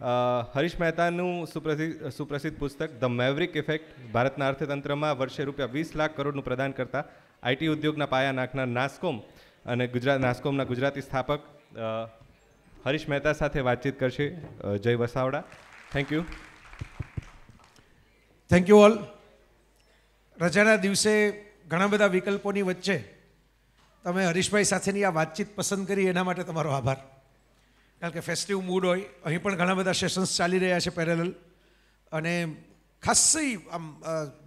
હરીશ મહેતાનું સુપ્રસિદ્ધ સુપ્રસિદ્ધ પુસ્તક ધ મેવરિક ઇફેક્ટ ભારતના અર્થતંત્રમાં વર્ષે રૂપિયા વીસ લાખ કરોડનું પ્રદાન કરતા આઈટી ઉદ્યોગના પાયા નાખનાર નાસ્કોમ અને ગુજરાત નાસ્કોમના ગુજરાતી સ્થાપક હરીશ મહેતા સાથે વાતચીત કરશે Jay Vasavada thank you thank you all રજાના દિવસે ઘણા બધા વિકલ્પોની વચ્ચે તમે હરીશભાઈ સાથેની આ વાતચીત પસંદ કરી એના માટે તમારો આભાર કારણ કે ફેસ્ટિવ મૂડ હોય અહીં પણ ઘણા બધા સેશન્સ ચાલી રહ્યા છે પેરેલલ અને ખાસ્સી આમ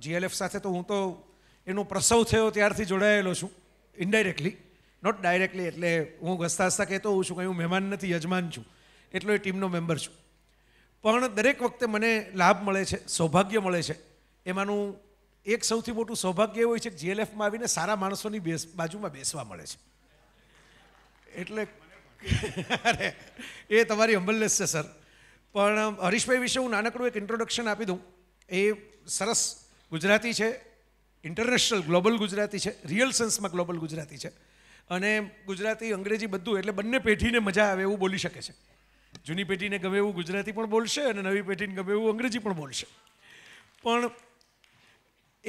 જીએલએફ સાથે તો હું તો એનો પ્રસવ થયો ત્યારથી જોડાયેલો છું ઇન્ડાયરેક્ટલી નોટ ડાયરેક્ટલી એટલે હું ઘસતા હસતા કહેતો હોઉં છું કે હું મહેમાન નથી યજમાન છું એટલો એ ટીમનો મેમ્બર છું પણ દરેક વખતે મને લાભ મળે છે સૌભાગ્ય મળે છે એમાંનું એક સૌથી મોટું સૌભાગ્ય એવું હોય છે કે જીએલએફમાં આવીને સારા માણસોની બેસ બાજુમાં બેસવા મળે છે એટલે અરે એ તમારી હમ્બલનેસ છે સર પણ હરીશભાઈ વિશે હું નાનકડું એક ઇન્ટ્રોડક્શન આપી દઉં એ સરસ ગુજરાતી છે ઇન્ટરનેશનલ ગ્લોબલ ગુજરાતી છે રિયલ સેન્સમાં ગ્લોબલ ગુજરાતી છે અને ગુજરાતી અંગ્રેજી બધું એટલે બંને પેઢીને મજા આવે એવું બોલી શકે છે જૂની પેઢીને ગમે એવું ગુજરાતી પણ બોલશે અને નવી પેઢીને ગમે એવું અંગ્રેજી પણ બોલશે પણ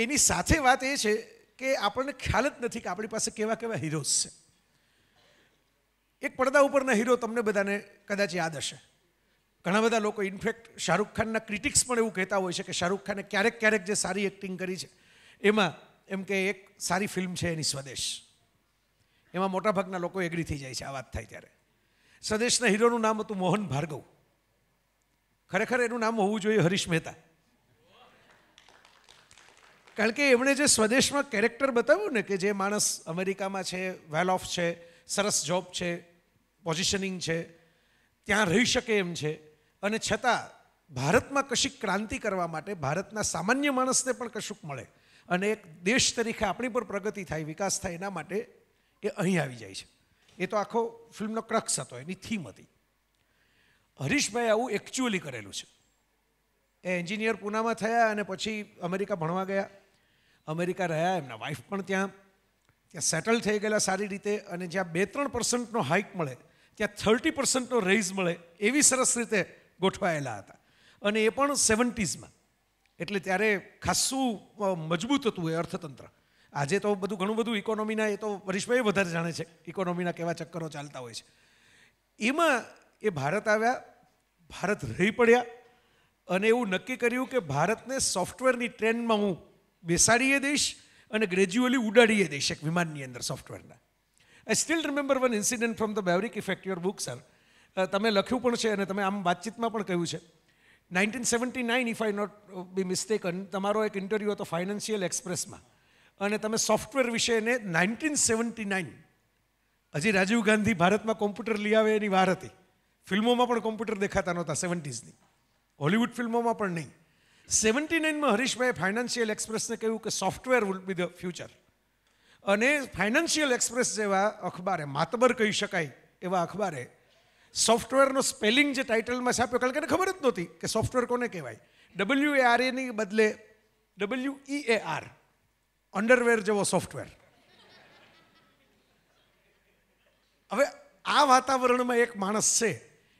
એની સાથે વાત એ છે કે આપણને ખ્યાલ જ નથી કે આપણી પાસે કેવા કેવા હીરોઝ છે એક પડદા ઉપરના હીરો તમને બધાને કદાચ યાદ હશે ઘણા બધા લોકો ઇનફેક્ટ શાહરૂખ ખાનના ક્રિટિક્સ પણ એવું કહેતા હોય છે કે શાહરૂખ ખાને ક્યારેક ક્યારેક જે સારી એક્ટિંગ કરી છે એમાં એમ કે એક સારી ફિલ્મ છે એની સ્વદેશ એમાં મોટાભાગના લોકો એગ્રી થઈ જાય છે આ વાત થાય ત્યારે સ્વદેશના હીરોનું નામ હતું મોહન ભાર્ગવ ખરેખર એનું નામ હોવું જોઈએ હરીશ મહેતા કારણ કે એમણે જે સ્વદેશમાં કેરેક્ટર બતાવ્યું ને કે જે માણસ અમેરિકામાં છે વેલ ઓફ છે સરસ જોબ છે પોઝિશનિંગ છે ત્યાં રહી શકે એમ છે અને છતાં ભારતમાં કશીક ક્રાંતિ કરવા માટે ભારતના સામાન્ય માણસને પણ કશુંક મળે અને એક દેશ તરીકે આપણી પર પ્રગતિ થાય વિકાસ થાય એના માટે એ અહીં આવી જાય છે એ તો આખો ફિલ્મનો ક્રક્સ હતો એની થીમ હતી હરીશભાઈ આવું એકચ્યુઅલી કરેલું છે એ એન્જિનિયર પૂનામાં થયા અને પછી અમેરિકા ભણવા ગયા અમેરિકા રહ્યા એમના વાઈફ પણ ત્યાં ત્યાં સેટલ થઈ ગયેલા સારી રીતે અને જ્યાં બે ત્રણ પર્સન્ટનો હાઇક મળે ત્યાં થર્ટી પર્સન્ટનો રેઇઝ મળે એવી સરસ રીતે ગોઠવાયેલા હતા અને એ પણ સેવન્ટીઝમાં એટલે ત્યારે ખાસ્સું મજબૂત હતું એ અર્થતંત્ર આજે તો બધું ઘણું બધું ઇકોનોમીના એ તો વરિષ્ઠભાઈ વધારે જાણે છે ઇકોનોમીના કેવા ચક્કરો ચાલતા હોય છે એમાં એ ભારત આવ્યા ભારત રહી પડ્યા અને એવું નક્કી કર્યું કે ભારતને સોફ્ટવેરની ટ્રેનમાં હું બેસાડીએ દઈશ અને ગ્રેજ્યુઅલી ઉડાડીએ દઈશ એક વિમાનની અંદર સોફ્ટવેરના I still remember one incident from the maverick effect your book sir તમે લખ્યું પણ છે અને તમે આમ વાતચીતમાં પણ કહ્યું છે nineteen seventy nine if I not be mistaken તમારો એક ઇન્ટરવ્યૂ હતો ફાઇનાન્શિયલ એક્સપ્રેસમાં અને તમે સોફ્ટવેર વિશે એને નાઇન્ટીન સેવન્ટી નાઇન હજી રાજીવ ગાંધી ભારતમાં કોમ્પ્યુટર લઈ આવે એની વાર હતી ફિલ્મોમાં પણ કોમ્પ્યુટર દેખાતા નહોતા સેવન્ટીઝની હોલિવૂડ ફિલ્મોમાં પણ નહીં સેવન્ટી નાઇનમાં હરીશભાઈ ફાઇનાન્શિયલ એક્સપ્રેસને કહ્યું કે software will be the future અને ફાઇનાન્શિયલ એક્સપ્રેસ જેવા અખબારે માતબર કહી શકાય એવા અખબારે સોફ્ટવેરનો સ્પેલિંગ જે ટાઇટલમાં છાપ્યો કારણ કે ખબર જ નહોતી કે સોફ્ટવેર કોને કહેવાય ડબલ્યુ એ આર એની બદલે W E A R underwear જેવો સોફ્ટવેર હવે આ વાતાવરણમાં એક માણસ છે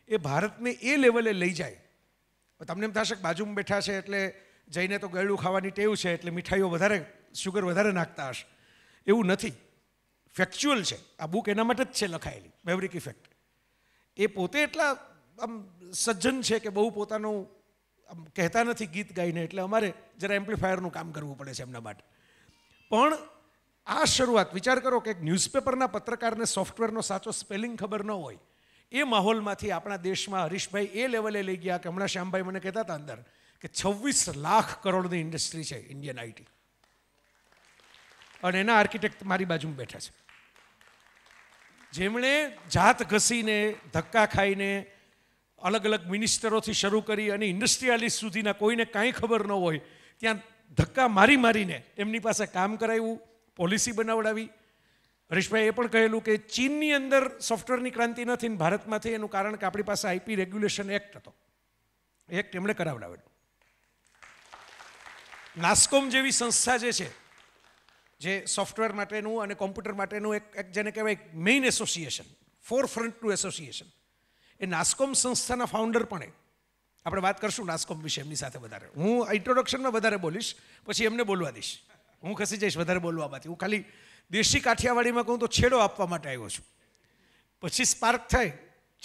એ ભારતને એ લેવલે લઈ જાય તમને એમ થશે કે બાજુમાં બેઠા છે એટલે જઈને તો ગળું ખાવાની ટેવ છે એટલે મીઠાઈઓ વધારે શુગર વધારે નાખતા હશે એવું નથી ફેક્ચ્યુઅલ છે આ બુક એના માટે જ છે લખાયેલી મેવરિક ઇફેક્ટ એ પોતે એટલા આમ સજ્જન છે કે બહુ પોતાનું આમ કહેતા નથી ગીત ગાઈને એટલે અમારે જરા એમ્પ્લીફાયરનું કામ કરવું પડે છે એમના માટે પણ આ શરૂઆત વિચાર કરો કે એક ન્યૂઝપેપરના પત્રકારને સોફ્ટવેરનો સાચો સ્પેલિંગ ખબર ન હોય એ માહોલમાંથી આપણા દેશમાં હરીશભાઈ એ લેવલે લઈ ગયા કે હમણાં શ્યામભાઈ મને કહેતા હતા અંદર કે છવ્વીસ લાખ કરોડની ઇન્ડસ્ટ્રી છે ઇન્ડિયન આઈટી અને એના આર્કિટેક્ટ મારી બાજુમાં બેઠા છે જેમણે જાત ઘસીને ધક્કા ખાઈને અલગ અલગ મિનિસ્ટરોથી શરૂ કરી અને ઇન્ડસ્ટ્રીયાલિસ્ટ સુધીના કોઈને કાંઈ ખબર ન હોય ત્યાં ધક્કા મારી મારીને એમની પાસે કામ કરાવ્યું પોલિસી બનાવડાવી હરીશભાઈ એ પણ કહેલું કે ચીનની અંદર સોફ્ટવેરની ક્રાંતિ નથી ને ભારતમાંથી એનું કારણ કે આપણી પાસે આઈપી રેગ્યુલેશન એક્ટ હતો એક્ટ એમણે કરાવડાવેલો નાસ્કોમ જેવી સંસ્થા જે છે જે સોફ્ટવેર માટેનું અને કોમ્પ્યુટર માટેનું એક એક જેને કહેવાય મેઇન એસોસિએશન ફોર ફ્રન્ટનું એસોસિએશન એ નાસ્કોમ સંસ્થાના ફાઉન્ડર પણ એ આપણે વાત કરશું નાસ્કોમ વિશે એમની સાથે વધારે હું ઇન્ટ્રોડક્શનમાં વધારે બોલીશ પછી એમને બોલવા દઈશ હું ખસી જઈશ વધારે બોલવામાંથી હું ખાલી દેશી કાઠિયાવાડીમાં કહું તો છેડો આપવા માટે આવ્યો છું પછી સ્પાર્ક થાય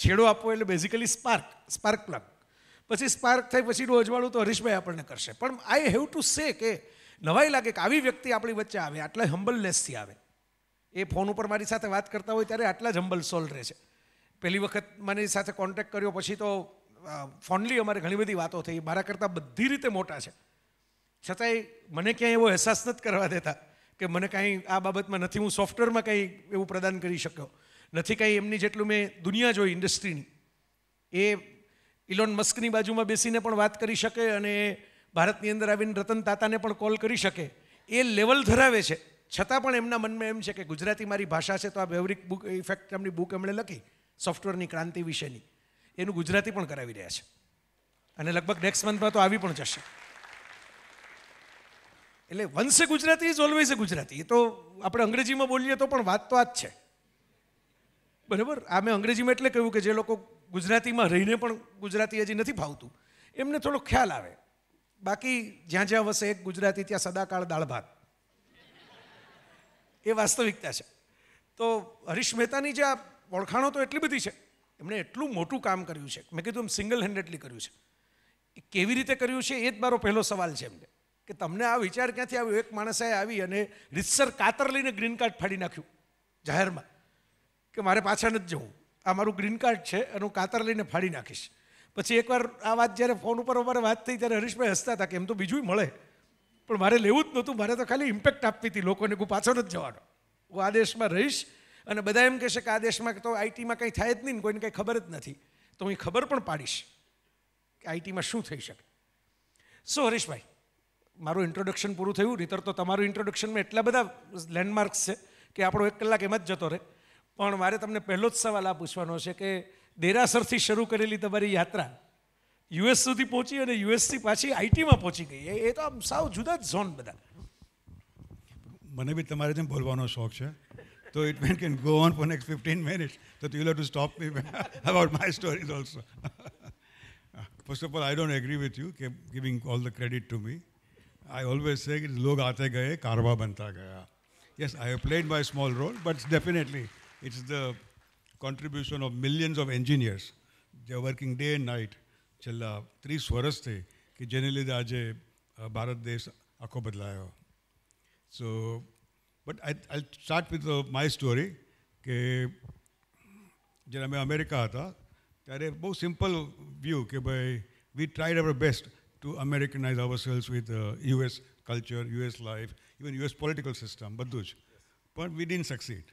છેડો આપવો એટલે બેઝિકલી સ્પાર્ક સ્પાર્ક પ્લગ પછી સ્પાર્ક થાય પછી અજવાળું તો હરીશભાઈ આપણને કરશે પણ આઈ હેવ ટુ સે કે નવાઈ લાગે કે આવી વ્યક્તિ આપણી વચ્ચે આવે આટલા હમ્બલનેસથી આવે એ ફોન ઉપર મારી સાથે વાત કરતા હોય ત્યારે આટલા જ હમ્બલ સોલ રહે છે પહેલી વખત મારી સાથે કોન્ટેક્ટ કર્યો પછી તો ફોનલી અમારે ઘણી બધી વાતો થઈ મારા કરતાં બધી રીતે મોટા છે છતાંય મને ક્યાંય એવો અહેસાસ નથી કરવા દેતા કે મને કાંઈ આ બાબતમાં નથી હું સોફ્ટવેરમાં કંઈ એવું પ્રદાન કરી શક્યો નથી કાંઈ એમની જેટલું મેં દુનિયા જોઈ ઇન્ડસ્ટ્રીની એ ઇલોન મસ્કની બાજુમાં બેસીને પણ વાત કરી શકે અને ભારતની અંદર આવીને રતન તાતાને પણ કોલ કરી શકે એ લેવલ ધરાવે છે છતાં પણ એમના મનમાં એમ છે કે ગુજરાતી મારી ભાષા છે તો આ વેવરિક બુક ઇફેક્ટ એમની બુક એમણે લખી સોફ્ટવેરની ક્રાંતિ વિશેની એનું ગુજરાતી પણ કરાવી રહ્યા છે અને લગભગ નેક્સ્ટ મંથમાં તો આવી પણ જશે એટલે once Gujarati is always a Gujarati એ તો આપણે અંગ્રેજીમાં બોલીએ તો પણ વાત તો આ જ છે બરાબર આ મેં અંગ્રેજીમાં એટલે કહ્યું કે જે લોકો ગુજરાતીમાં રહીને પણ ગુજરાતી હજી નથી ભાવતું એમને થોડો ખ્યાલ આવે બાકી જ્યાં જ્યાં વસે એક ગુજરાતી ત્યાં સદાકાળ દાળ ભાત એ વાસ્તવિકતા છે તો હરીશ મહેતાની જે આ ઓળખાણો તો એટલી બધી છે એમણે એટલું મોટું કામ કર્યું છે મેં કીધું એમ સિંગલ હેન્ડેડલી કર્યું છે એ કેવી રીતે કર્યું છે એ જ મારો પહેલો સવાલ છે એમને કે તમને આ વિચાર ક્યાંથી આવ્યો એક માણસે આવી અને રીતસર કાતર લઈને ગ્રીન કાર્ડ ફાડી નાખ્યું જાહેરમાં કે મારે પાછળ નથી જવું આ મારું ગ્રીન કાર્ડ છે અને હું કાતર લઈને ફાડી નાખીશ પછી એકવાર આ વાત જ્યારે ફોન ઉપર અમારે વાત થઈ ત્યારે હરીશભાઈ હસતા હતા કે એમ તો બીજું મળે પણ મારે લેવું જ નહોતું મારે તો ખાલી ઇમ્પેક્ટ આપવી હતી લોકોને હું પાછો નથી જવાનો હું આ દેશમાં રહીશ અને બધા એમ કહેશે કે આ દેશમાં તો આઈટીમાં કંઈ થાય જ નહીં કોઈને કંઈ ખબર જ નથી તો હું ખબર પણ પાડીશ કે આઈટીમાં શું થઈ શકે સો હરીશભાઈ મારું ઇન્ટ્રોડક્શન પૂરું થયું નહીતર તો તમારું ઇન્ટ્રોડક્શનમાં એટલા બધા લેન્ડમાર્ક્સ છે કે આપણો એક કલાક એમાં જ જતો રહે પણ મારે તમને પહેલો જ સવાલ આ પૂછવાનો છે કે દેરાસરથી શરૂ કરેલી તમારી યાત્રા યુએસ સુધી પહોંચી અને યુએસથી પાછી આઈટીમાં પહોંચી ગઈ એ તો આમ સાવ જુદા જ ઝોન બધા મને બી તમારે જેમ બોલવાનો શોખ છે તો it man can go on for next fifteen minutes તો you have to stop me about my stories also first of all I don't agree with you કે giving all the credit to me I always say લોગ આતે ગયે કારવા બનતા ગયા yes I have played my small role but definitely it's the contribution of millions of engineers. They are working day and night. Chilla three swaras the ki generally the aaj eh, Bharat desh akho badlaya So, but I, will start with uh, my story. Ke jana mein America hata, tare bo simple view ke we tried our best to Americanize ourselves with U.S. Uh, culture, U.S. life, even U.S. political system, But we didn't succeed.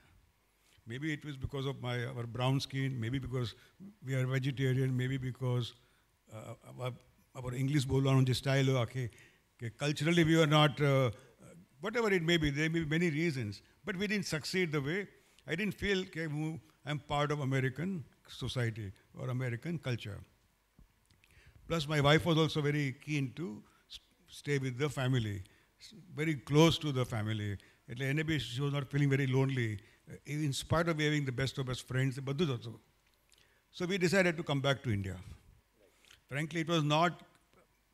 Maybe it was because of my our brown skin, maybe because we are vegetarian, maybe because uh, our, our English bolano style okay, culturally we were not, uh, whatever it may be, there may be many reasons, but we didn't succeed the way, I didn't feel okay, I'm part of American society or American culture. Plus my wife was also very keen to stay with the family, very close to the family. She was not feeling very lonely in spite of having the best of best friends, so we decided to come back to India. Frankly, it was not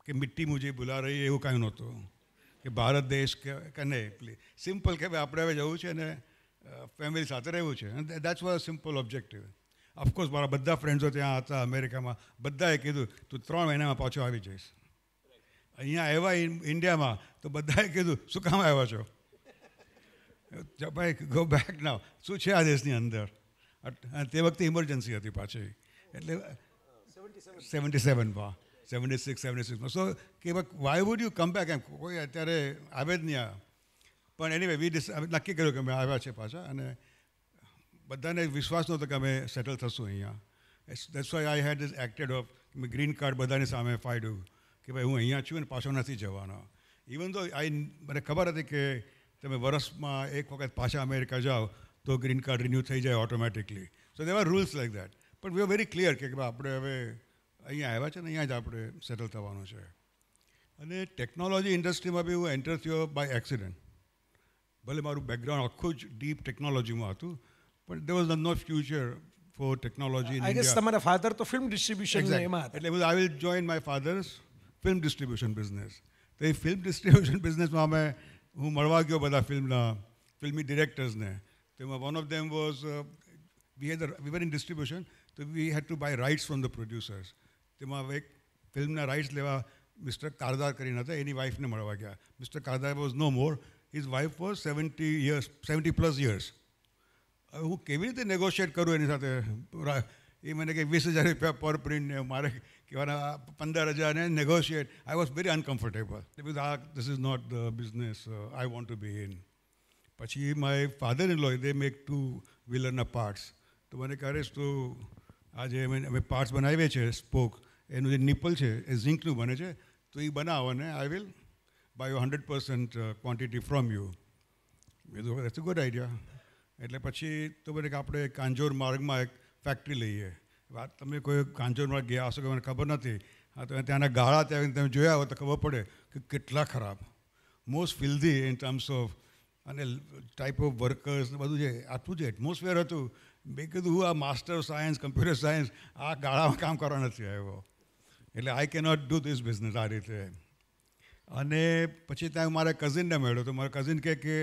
that Mitti Mujhe Bula Rahi Hai, Kaya No To, that Bharat Desh Ka Nai, simple Ka Vya Apre Vya Jau Family Saath Rahe Hu was a simple objective. Of course, Bara Badda Friends Hote Yaan Aata, America Ma, Badda Hai Kedu, Tu Tron Ma Pauchho Havi Chhe. Yaan Aiva India Ma, Tu Badda Hai Kedu, Sukha Ma Aiva Chho. ભાઈ go back now શું છે આ દેશની અંદર તે વખતે emergency હતી પાછી એટલે સેવન્ટી સેવનમાં સેવન્ટી સિક્સ સેવન્ટી સિક્સમાં સો કે why would you come back એમ કોઈ અત્યારે આવે જ નહીં પણ એની વી ડિસ નક્કી કર્યું કે અમે આવ્યા છે પાછા અને બધાને વિશ્વાસ નહોતો કે અમે સેટલ થશું અહીંયા that's why I had acted of મેં ગ્રીન કાર્ડ બધાની સામે ફાઈડ્યું કે ભાઈ હું અહીંયા છું અને પાછો નથી જવાનો ઇવન તો આઈ મને ખબર હતી કે તમે વર્ષમાં એક વખત પાછા અમેરિકા જાઓ તો ગ્રીન કાર્ડ રિન્યૂ થઈ જાય ઓટોમેટિકલી સો દેવા રૂલ્સ લાઈક દેટ પણ વી આર વેરી ક્લિયર કે આપણે હવે અહીંયા આવ્યા છે ને અહીંયા જ આપણે સેટલ થવાનું છે અને ટેકનોલોજી ઇન્ડસ્ટ્રીમાં બી હું એન્ટર થયો બાય એક્સિડન્ટ ભલે મારું બેકગ્રાઉન્ડ આખું જ ડીપ ટેકનોલોજીમાં હતું પણ there was no future for technology guess તમારા ફાધર તો ફિલ્મ ડિસ્ટ્રીબ્યુશન એટલે I will join my father's film distribution business તો એ ફિલ્મ ડિસ્ટ્રીબ્યુશન બિઝનેસમાં અમે હું મળવા ગયો બધા ફિલ્મના ફિલ્મી ડિરેક્ટર્સને તેમાં one of them was we had we were in distribution તો we had to buy rights from the producers તેમાં એક ફિલ્મના રાઇટ્સ લેવા મિસ્ટર કારદાર કરીને હતા એની વાઇફને મળવા ગયા mister Kardar was no more his wife was seventy years seventy plus years હવે હું કેવી રીતે નેગોશિએટ કરું એની સાથે એ મને કે વીસ હજાર રૂપિયા પર પ્રિન્ટને મારે કે પંદર હજાર હજારને negotiate I was very uncomfortable because આ this is not the business I want to be in પછી my father in law they make two વ્હીલરના પાર્ટ્સ તો મને કહેશ તો આજે અમે પાર્ટ્સ બનાવીએ છે સ્પોક એનું જે નિપલ છે એ ઝીંકનું બને છે તો એ બનાવો અને I will buy hundred percent quantity from you બીજું ઇટ્સ ગુડ આઈડિયા એટલે પછી તો મને આપણે કાંજોર માર્ગમાં એક ફેક્ટરી લઈએ વાત તમે કોઈ કાંચનવાડ ગયા હશો કે મને ખબર નથી હા તો ત્યાંના ગાળા ત્યાં તમે જોયા હોય તો ખબર પડે કે કેટલા ખરાબ most filthy in terms of અને ટાઈપ ઓફ વર્કર્સ બધું જે આટલું જે એટમોસ્ફિયર હતું મેં કીધું હું આ માસ્ટર સાયન્સ કમ્પ્યુટર સાયન્સ આ ગાળામાં કામ કરવા નથી આવ્યો એટલે આઈ કે નોટ ડૂ ધીસ બિઝનેસ આ રીતે અને પછી ત્યાં મારા કઝિનને મળ્યો તો મારા કઝિન કહે કે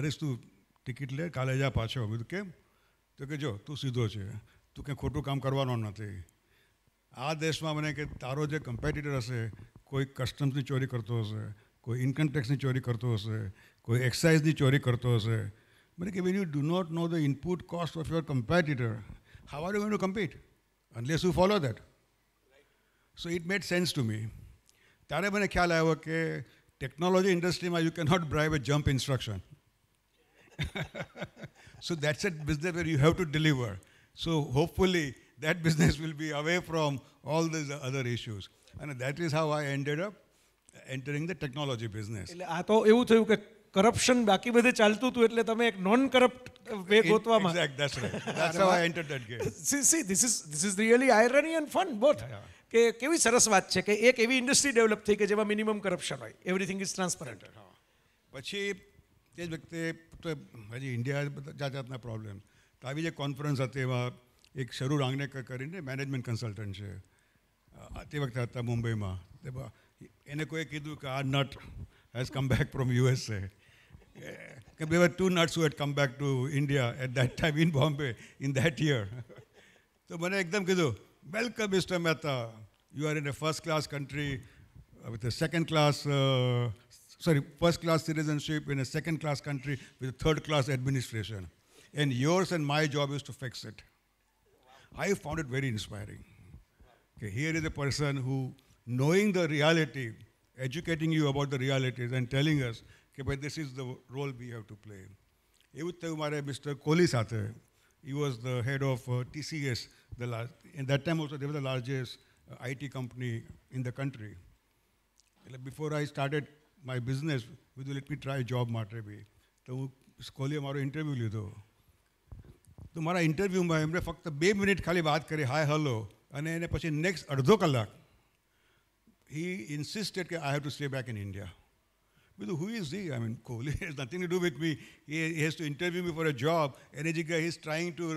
હરીશ તું ટિકિટ લે કાલે જા પાછો મેં કીધું કેમ તો કે જો તું સીધો છે તું કંઈ ખોટું કામ કરવાનો નથી આ દેશમાં મને કે તારો જે કમ્પેટિટર હશે કોઈ કસ્ટમ્સની ચોરી કરતો હશે કોઈ ઇન્કમટેક્સની ચોરી કરતો હશે કોઈ એક્સાઇઝની ચોરી કરતો હશે મને કે when you do not know the input cost of your competitor how are you going to compete unless you follow that so it made sense to me ત્યારે મને ખ્યાલ આવ્યો કે ટેકનોલોજી ઇન્ડસ્ટ્રીમાં you can not drive a jump instruction so that's at business where you have to deliver So hopefully that business will be away from all these other issues. And that is how I ended up entering the technology business. Corruption, baki bade chaltu tu itle tamhe ek non-corrupt way gotwa ma. Exactly, that's right. That's how I entered that game. See, see, this is this is really irony and fun both. Ke kevi saraswat che ke ek industry develop thi ke jeva minimum corruption Everything is transparent. Pachi, tej bhakte, India has jajatna problems. તો આવી જે conference હતી એમાં એક શરૂ રાંગણેકર કરીને management consultant છે તે વખતે હતા મુંબઈમાં એને કોઈએ કીધું કે આ nut has come back from USA કે બે two nuts who had come back to India at that time in Bombay in that year તો મને એકદમ કીધું welcome mister Mehta you are in a first class country with a second class, uh, sorry, first class citizenship in a second class country with a third class administration. And yours and my job is to fix it. I found it very inspiring. Okay, here is a person who, knowing the reality, educating you about the realities and telling us, okay, but this is the role we have to play. એવું થયું મારે he was the head of uh, TCS, the last, in that time also they were the largest uh, IT company in the country. Before I started my business, with let me try job માટે બી તો હું સ્કોલીએ મારો તો મારા ઇન્ટરવ્યૂમાં એમણે ફક્ત બે minute ખાલી વાત કરી હાય હલો અને એને પછી નેક્સ્ટ અડધો કલાક હી ઇન્સિસ્ટેડ કે I have to stay back in India બીજું who is he I mean Kohli has nothing to do with me has to interview me for a job એની જગ્યાએ he is trying to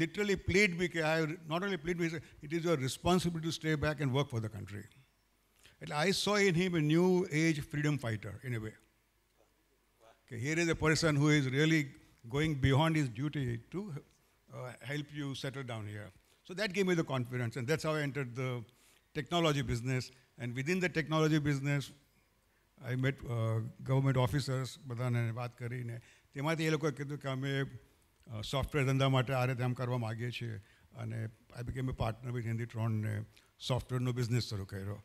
literally plead me, I not only plead me, it is your responsibility to stay back and work for the country. And I saw in him a new age freedom fighter in a way. here is a person who is really going beyond his duty to uh, help you settle down here. So that gave me the confidence, and that's how I entered the technology business. And within the technology business, I met uh, government officers બધાને વાત કરીને તેમાંથી એ લોકોએ કીધું કે અમે software ધંધા માટે આ રીતે આમ કરવા માગીએ છીએ અને I became a partner with હિન્દી ટ્રોનને સોફ્ટવેરનો બિઝનેસ શરૂ કર્યો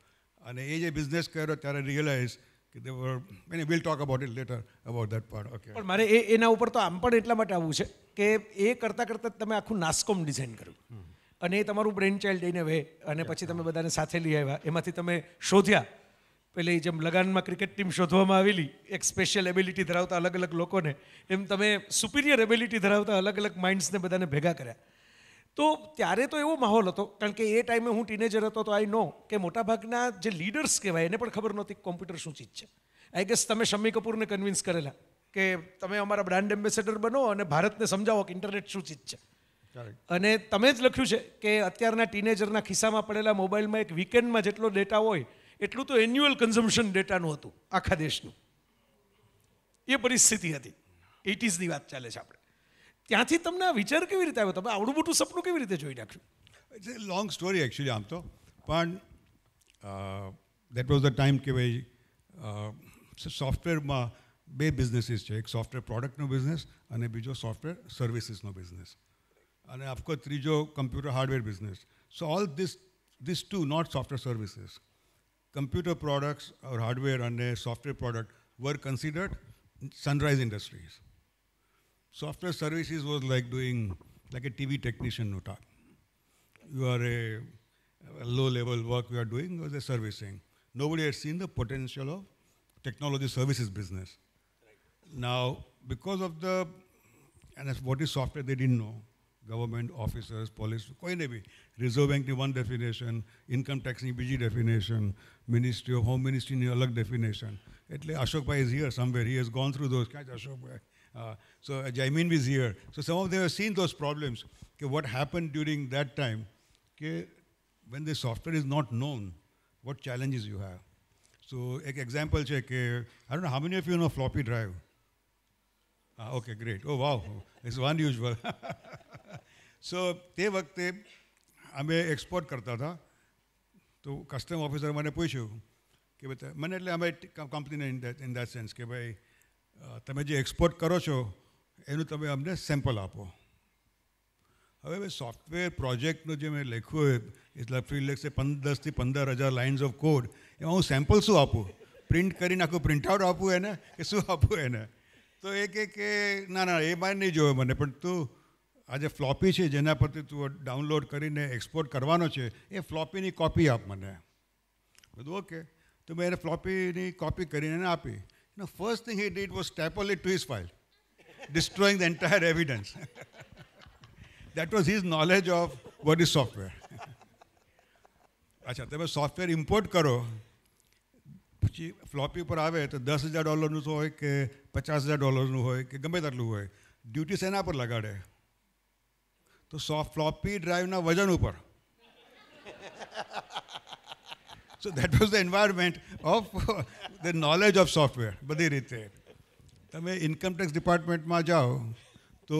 અને એ જે બિઝનેસ કર્યો ત્યારે રિયલાઇઝ કે talk about it later about that part okay પણ મારે એ એના ઉપર તો આમ પણ એટલા માટે આવવું છે કે એ કરતાં કરતાં તમે આખું નાસ્કોમ ડિઝાઇન કર્યું અને એ તમારું બ્રેન ચાઇલ્ડ લઈને વે અને પછી તમે બધાને સાથે લઈ આવ્યા એમાંથી તમે શોધ્યા પેલી જેમ લગાનમાં ક્રિકેટ ટીમ શોધવામાં આવેલી એક સ્પેશિયલ એબિલિટી ધરાવતા અલગ અલગ લોકોને એમ તમે સુપિરિયર એબિલિટી ધરાવતા અલગ અલગ માઇન્ડ્સને બધાને ભેગા કર્યા તો ત્યારે તો એવો માહોલ હતો કારણ કે એ ટાઈમે હું ટીનેજર હતો તો આઈ નો કે મોટાભાગના જે લીડર્સ કહેવાય એને પણ ખબર નહોતી કોમ્પ્યુટર શું ચીજ છે આઈ ગેસ તમે શમ્મી કપૂરને કન્વિન્સ કરેલા કે તમે અમારા બ્રાન્ડ એમ્બેસેડર બનો અને ભારતને સમજાવો કે ઇન્ટરનેટ શું ચીજ છે અને તમે જ લખ્યું છે કે અત્યારના ટીનેજરના ખિસ્સામાં પડેલા મોબાઈલમાં એક વીકેન્ડમાં જેટલો ડેટા હોય એટલું તો એન્યુઅલ કન્ઝમ્પશન ડેટાનું હતું આખા દેશનું એ પરિસ્થિતિ હતી એટીઝની વાત ચાલે છે આપણે ત્યાંથી તમને આ વિચાર કેવી રીતે આવ્યો તમે આવડું મોટું સપનું કેવી રીતે જોઈ નાખ્યું it's a long story actually આમ તો પણ દેટ વોઝ ધ ટાઈમ કે ભાઈ સોફ્ટવેરમાં બે બિઝનેસીસ છે એક સોફ્ટવેર પ્રોડક્ટનો બિઝનેસ અને બીજો સોફ્ટવેર સર્વિસીસનો બિઝનેસ અને આફકો ત્રીજો computer hardware business so all this this two not software services computer products or hardware અને software product were considered sunrise industries Software services was like doing, like a TV technician would talk. You are a, a low-level work you are doing was a servicing. Nobody had seen the potential of technology services business. Right. Now, because of the, and that's what is software they didn't know, government officers, police, कोई Reserve Bank, one definition. Income tax definition definition, Ministry of Home Ministry, of home મિનિસ્ટ્રીની અલગ definition એટલે Ashokbhai is here somewhere he has gone through those ક્યાં છે uh, so Jaimin is here. So some of them have seen those problems. Okay, what happened during that time? Okay, when the software is not known, what challenges you have? So example check. I don't know how many of you know floppy drive. okay, great. Oh wow, it's unusual. So, તે વખતે અમે export કરતા હતા તો custom officer મને પૂછ્યું કે ભાઈ મને એટલે અમે કંપનીને in that in that sense તમે જે એક્સપોર્ટ કરો છો એનું તમે અમને સેમ્પલ આપો હવે મેં સોફ્ટવેર પ્રોજેક્ટનું જે મેં લખ્યું હોય એટલા ફ્રી લેખશે દસથી પંદર હજાર લાઇન્સ ઓફ કોડ એમાં હું સેમ્પલ શું આપું પ્રિન્ટ કરીને આખું પ્રિન્ટ આઉટ આપું એને કે શું આપું એને તો એ કે કે ના ના એ બાય નહીં જોયું મને પણ તું આજે ફ્લોપી છે જેના પરથી તું ડાઉનલોડ કરીને એક્સપોર્ટ કરવાનો છે એ ફ્લોપીની કોપી આપ મને બધું ઓકે તો મેં એને ફ્લોપીની કોપી કરીને આપી You know, first thing he did was staple it to his file, destroying the entire evidence. that was his knowledge of what is software. અચ્છા તમે સોફ્ટવેર ઇમ્પોર્ટ કરો પછી ફ્લોપી પર આવે તો દસ હજાર ડોલરનું હોય કે પચાસ હજાર ડોલરનું હોય કે ગમે તેટલું હોય ડ્યુટી સેના પર લગાડે તો સોફ્ટ ફ્લોપી ડ્રાઈવના વજન ઉપર so that was the environment of the knowledge of software બધી રીતે તમે ઇન્કમટેક્સ ડિપાર્ટમેન્ટમાં જાઓ તો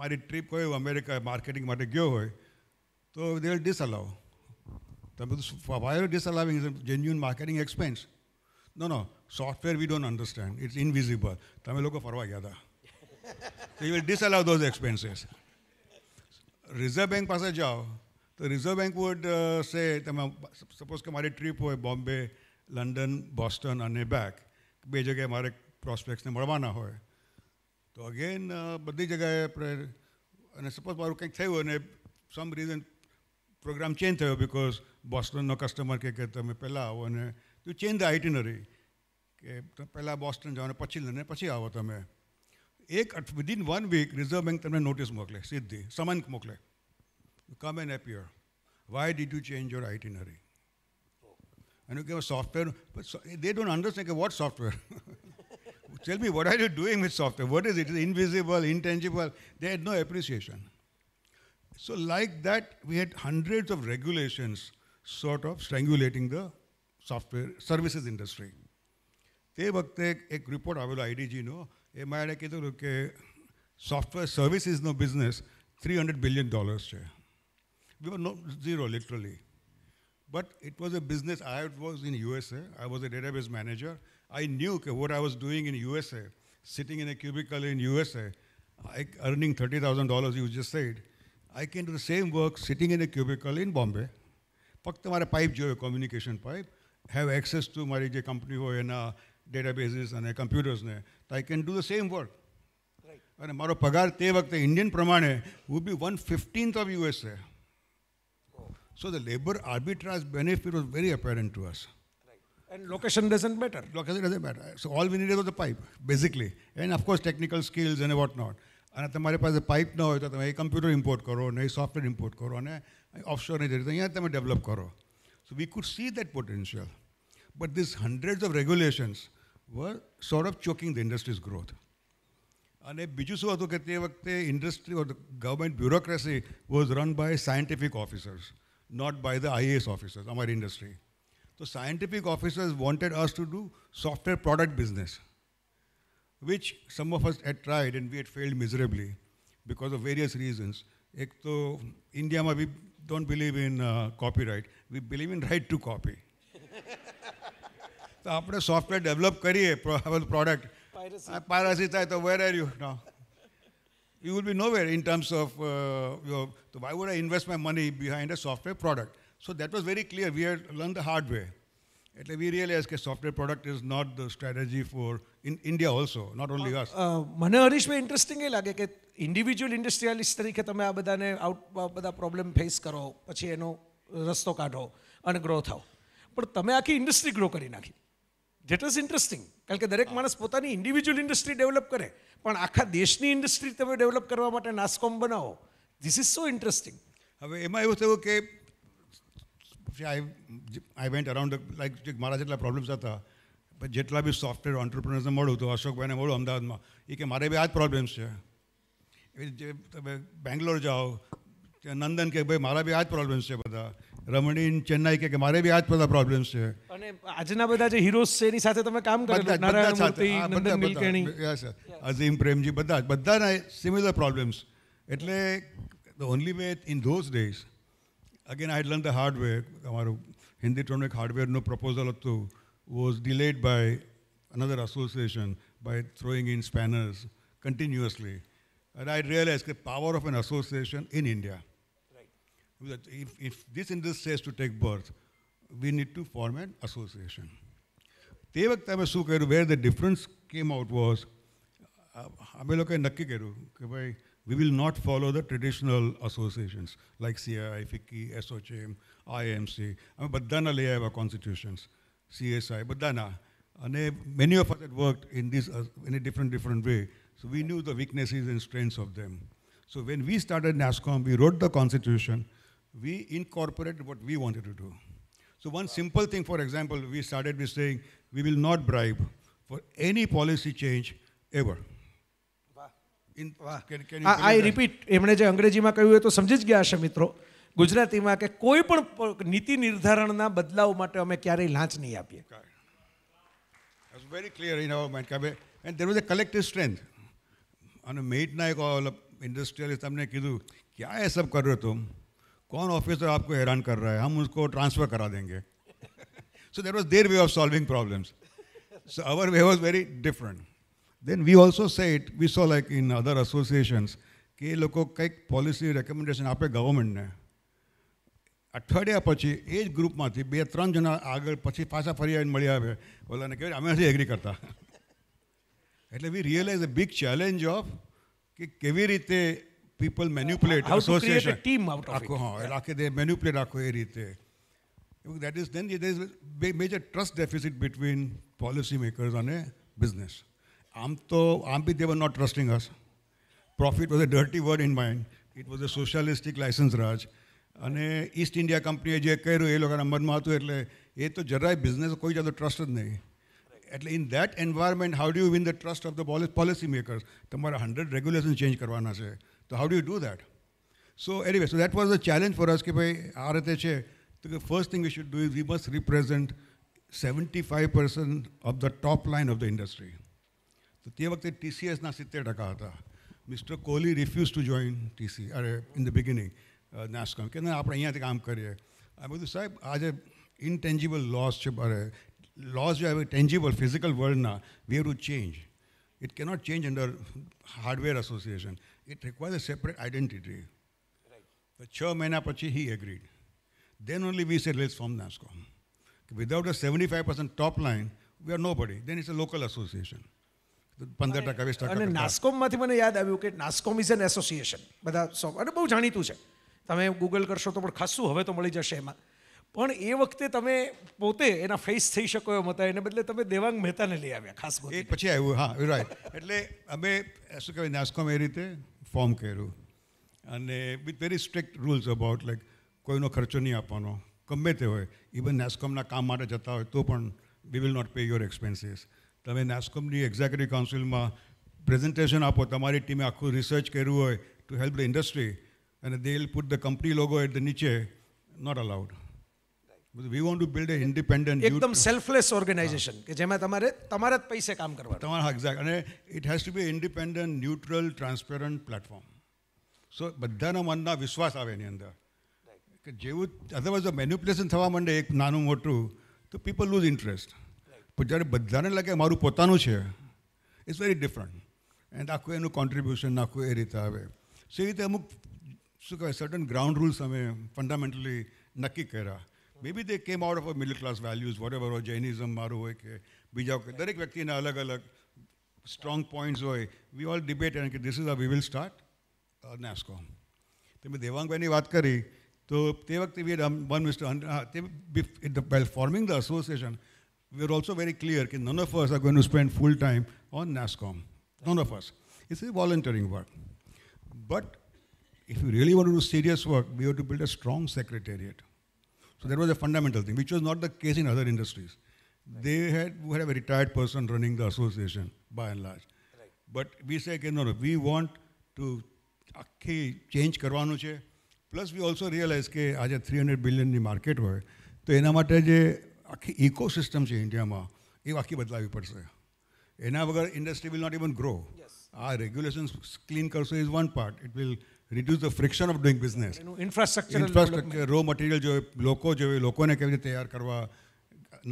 મારી ટ્રીપ હોય અમેરિકા માર્કેટિંગ માટે ગયો હોય તો દે વિલ ડિસઅલાવ તમે why are disallowing is genuine marketing expense no no software we don't understand it's invisible તમે લોકો ફરવા ગયા હતા you will disallow those expenses reserve bank પાસે જાઓ તો રિઝર્વ બેંક વુડ સે તમે સપોઝ કે મારી ટ્રીપ હોય બોમ્બે લંડન બોસ્ટન અને બેક બે જગ્યાએ મારે પ્રોસ્પેક્ટ્સને મળવાના હોય તો અગેન બધી જગ્યાએ આપણે અને સપોઝ મારું કંઈક થયું અને સમ રીઝન પ્રોગ્રામ ચેન્જ થયો બિકોઝ બોસ્ટનનો કસ્ટમર કે તમે પહેલાં આવો અને યુ ચેન્જ ધ આઇટિનરી કે પહેલાં બોસ્ટન જાઓ અને પછી લઈને પછી આવો તમે એક within one week reserve bank તમને નોટિસ મોકલે સીધી સમન મોકલે you come and appear why did you change your itinerary and you give a software, but so, they don't understand what software. Tell me, what are you doing with software? What is it? It's invisible, intangible. They had no appreciation. So, like that, we had hundreds of regulations sort of strangulating the software services industry. તે report એક report you know, એમાં એણે કીધેલું કે software સર્વિસીસનો business three hundred billion dollars છે no zero, literally. But it was a business. I was in USA. I was a database manager. I knew what I was doing in USA, sitting in a cubicle in USA, earning $30,000, you just said. I can do the same work sitting in a cubicle in Bombay. But my pipe, jo, communication pipe, have access to my company who in databases and a computers. Ne. I can do the same work. Right. And my pagar te vakte, Indian pramane would be one-fifteenth of USA. So the labor arbitrage benefit was very apparent to us. And location doesn't matter. Location doesn't matter. So all we needed was a pipe, basically. And of course, technical skills and whatnot. And if you have a pipe, you can import a computer, import karo, software, import karo, offshore, you develop karo. So we could see that potential. But these hundreds of regulations were sort of choking the industry's growth. And Biju's industry or the government bureaucracy was run by scientific officers not by the IAS officers of our industry. So scientific officers wanted us to do software product business, which some of us had tried and we had failed miserably because of various reasons. India, तो we don't believe in uh, copyright. We believe in right to copy. So after software software develop product. Product piracy થાય તો where are you now? you will be nowhere in terms of uh, your, why would I invest my money behind a software product? So that was very clear. We had learned the hard way. We realized a software product is not the strategy for in India also, not only uh, us. Uh, મને હરીશભાઈ interesting એ લાગે કે individual industrialist તરીકે તમે આ બધાને out બધા problem face કરો પછી એનો રસ્તો કાઢો અને ગ્રો થાઓ પણ તમે આખી ઇન્ડસ્ટ્રી ગ્રો કરી નાખી ધેટ ઇઝ ઇન્ટરેસ્ટિંગ કારણ કે દરેક માણસ પોતાની ઇન્ડિવિજ્યુઅલ ઇન્ડસ્ટ્રી ડેવલપ કરે પણ આખા દેશની ઇન્ડસ્ટ્રી તમે ડેવલપ કરવા માટે નાસ્કોમ બનાવો ધીસ ઇઝ સો ઇન્ટરેસ્ટિંગ હવે એમાં એવું થયું કે I I went around like મારા જેટલા પ્રોબ્લેમ્સ હતા જેટલા બી સોફ્ટવેર ઓન્ટરપ્રિનર્સને મળું તો અશોકભાઈને મળું અમદાવાદમાં એ કે મારે બી આ જ પ્રોબ્લેમ્સ છે જે તમે બેંગ્લોર જાઓ નંદન કે ભાઈ મારા બી આ જ પ્રોબ્લેમ્સ છે બધા Ramani in Chennai के के मारे भी आज पता problems है। अने आज ना बता जो heroes से नहीं साथे तो मैं काम कर रहा हूँ। बता बता साथे। नंदन मिलकरी। Yes sir। अजीम प्रेम जी बता बता similar problems। इतने the only way in those days again I had learned the hard way। हमारे Hinditron hardware no proposal तो was delayed by another association by throwing in spanners continuously and I realized the power of an association in India। if, this industry has to take birth, we need to form an association. Tevak Tamasukaru, where the difference came out was, uh, we will not follow the traditional associations like CII, FICCI, SOCHM, IMC, but then we have our constitutions, CSI, but then many of us had worked in this uh, in a different, different way. So we knew the weaknesses and strengths of them. So when we started NASCOM, we wrote the constitution, we incorporated what we wanted to do. So one simple thing, for example, we started with saying, we will not bribe for any policy change ever. In, can, can you I, I repeat, એમણે જે અંગ્રેજીમાં કહ્યું એ તો સમજી જ ગયા હશે મિત્રો ગુજરાતીમાં કે કોઈ પણ નીતિ નિર્ધારણના બદલાવ માટે અમે ક્યારેય લાંચ નહીં આપીએ very clear in our mind કે and there was a collective strength અને મેઇટના એક ઇન્ડસ્ટ્રીયલિસ્ટ તમને કીધું ક્યાં સબ કરો તું कौन ऑफिसर आपको हैरान कर रहा है हम उसको ट्रांसफर करा देंगे so there was their way of solving problems so our way was very different then we also say it we so like in other associations कि लोग कई पॉलिसी रेकमेंडेशन आपे गवर्मेंट ने अठवाडिया પછી एज ग्रुप में બે ત્રણ જણા આગળ પછી પાછા ફરી આવીને મળી આવે ઓલાને કહેવાય અમે હજી એગ્રી કરતા એટલે we realize a big challenge of કે કેવી રીતે people manipulate how to create a team out of Akko, it. Yeah. They manipulate Akko Erite. That is, then there is a major trust deficit between policymakers and a business. Amto, Ampi, they were not trusting us. Profit was a dirty word in mind. It was a socialistic license raj. અને East India કંપનીએ જે કર્યું એ લોકોના મનમાં હતું એટલે એ તો જરાય બિઝનેસ કોઈ જાતો ટ્રસ્ટ જ નહીં એટલે in that environment how do you win the trust of the policy makers તમારા હંડ્રેડ રેગ્યુલેશન ચેન્જ કરવાના છે so how do you do that? So anyway, so that was the challenge for us. The first thing we should do is we must represent 75% of the top line of the industry. So TCS na Mr. Kohli refused to join TCS in the beginning, uh, NASCOM. I said, Sahib, intangible laws. Laws have a tangible physical world now. We have to change. It cannot change under hardware association. It requires a separate identity. Right. છ મહિના પછી he he agreed. Then only we said, let's form NASCOM. Without a 75% top line, we know nobody. Then is a local association. પંદર ટકા વીસ ટકા અને નાસ્કોમમાંથી મને યાદ આવ્યું કે નાસ્કોમ ઇઝ એન એસોસિએશન બધા સો અને બહુ જાણીતું છે તમે ગૂગલ કરશો તો પણ ખાસું હવે તો મળી જશે એમાં પણ એ વખતે તમે પોતે એના ફેસ થઈ શકો એમ હતા એને બદલે તમે દેવાંગ મહેતાને લઈ આવ્યા ખાસ એ પછી આવ્યું હા રાઈટ એટલે અમે શું કહેવાય નાસ્કોમ એ રીતે ફોર્મ કર્યું અને with very strict rules about like કોઈનો ખર્ચો નહીં આપવાનો ગમે તે હોય ઇવન નેસ્કોમના કામ માટે જતા હોય તો પણ we will not pay your expenses તમે નેસ્કોમની એક્ઝિક્યુટિવ કાઉન્સિલમાં પ્રેઝન્ટેશન આપો તમારી ટીમે આખું રિસર્ચ કર્યું હોય ટુ હેલ્પ ધ ઇન્ડસ્ટ્રી અને they will put the company logo at the નીચે not allowed we want to build a independent એકદમ સેલ્ફલેસ ઓર્ગેનાઇઝેશન કે જેમાં તમારે તમારા જ પૈસે કામ કરવા તમારા એક્ઝેક્ટ અને it has to be independent neutral transparent platform so બધાના મનના વિશ્વાસ આવે એની અંદર કે જેવું અધરવાઇઝ મેન્યુપ્યુલેશન થવા માંડે એક નાનું મોટું તો પીપલ લૂઝ ઇન્ટરેસ્ટ પણ જ્યારે બધાને લાગે મારું પોતાનું છે ઇટ્સ વેરી ડિફરન્ટ એન્ડ આખું એનું કોન્ટ્રીબ્યુશન આખું એ રીતે આવે સો એ રીતે અમુક શું કહેવાય સર્ટન ગ્રાઉન્ડ રૂલ્સ અમે ફંડામેન્ટલી નક્કી કર્યા maybe they came out of a middle class values, whatever, or Jainism, મારું હોય કે બીજા દરેક વ્યક્તિના અલગ અલગ સ્ટ્રોંગ પોઈન્ટ્સ હોય વી ઓલ ડિબેટ એન્ડ કે this is a we will start NASSCOM તો મેં દેવાંગભાઈની વાત કરી તો તે વખતે વી વન મિસ્ટર તે well forming the association we are also very clear કે none of us are going to spend full time on NASSCOM none of us it's is volunteering work but if you really want to do serious work, we have to build a strong secretariat. So that was a fundamental thing, which was not the case in other industries. They had, we had a retired person running the association, by and large. But we say, okay, no, we want to okay, change karwano Plus, we also realized that today a 300 billion ni market. Hoi, so, in the ecosystem in India, this will change. In our industry will not even grow. Yes. Our regulations clean is one part. It will reduce the friction of doing business infrastructure infrastructure raw material જોઈએ લોકો જોઈએ લોકોને કેવી રીતે તૈયાર કરવા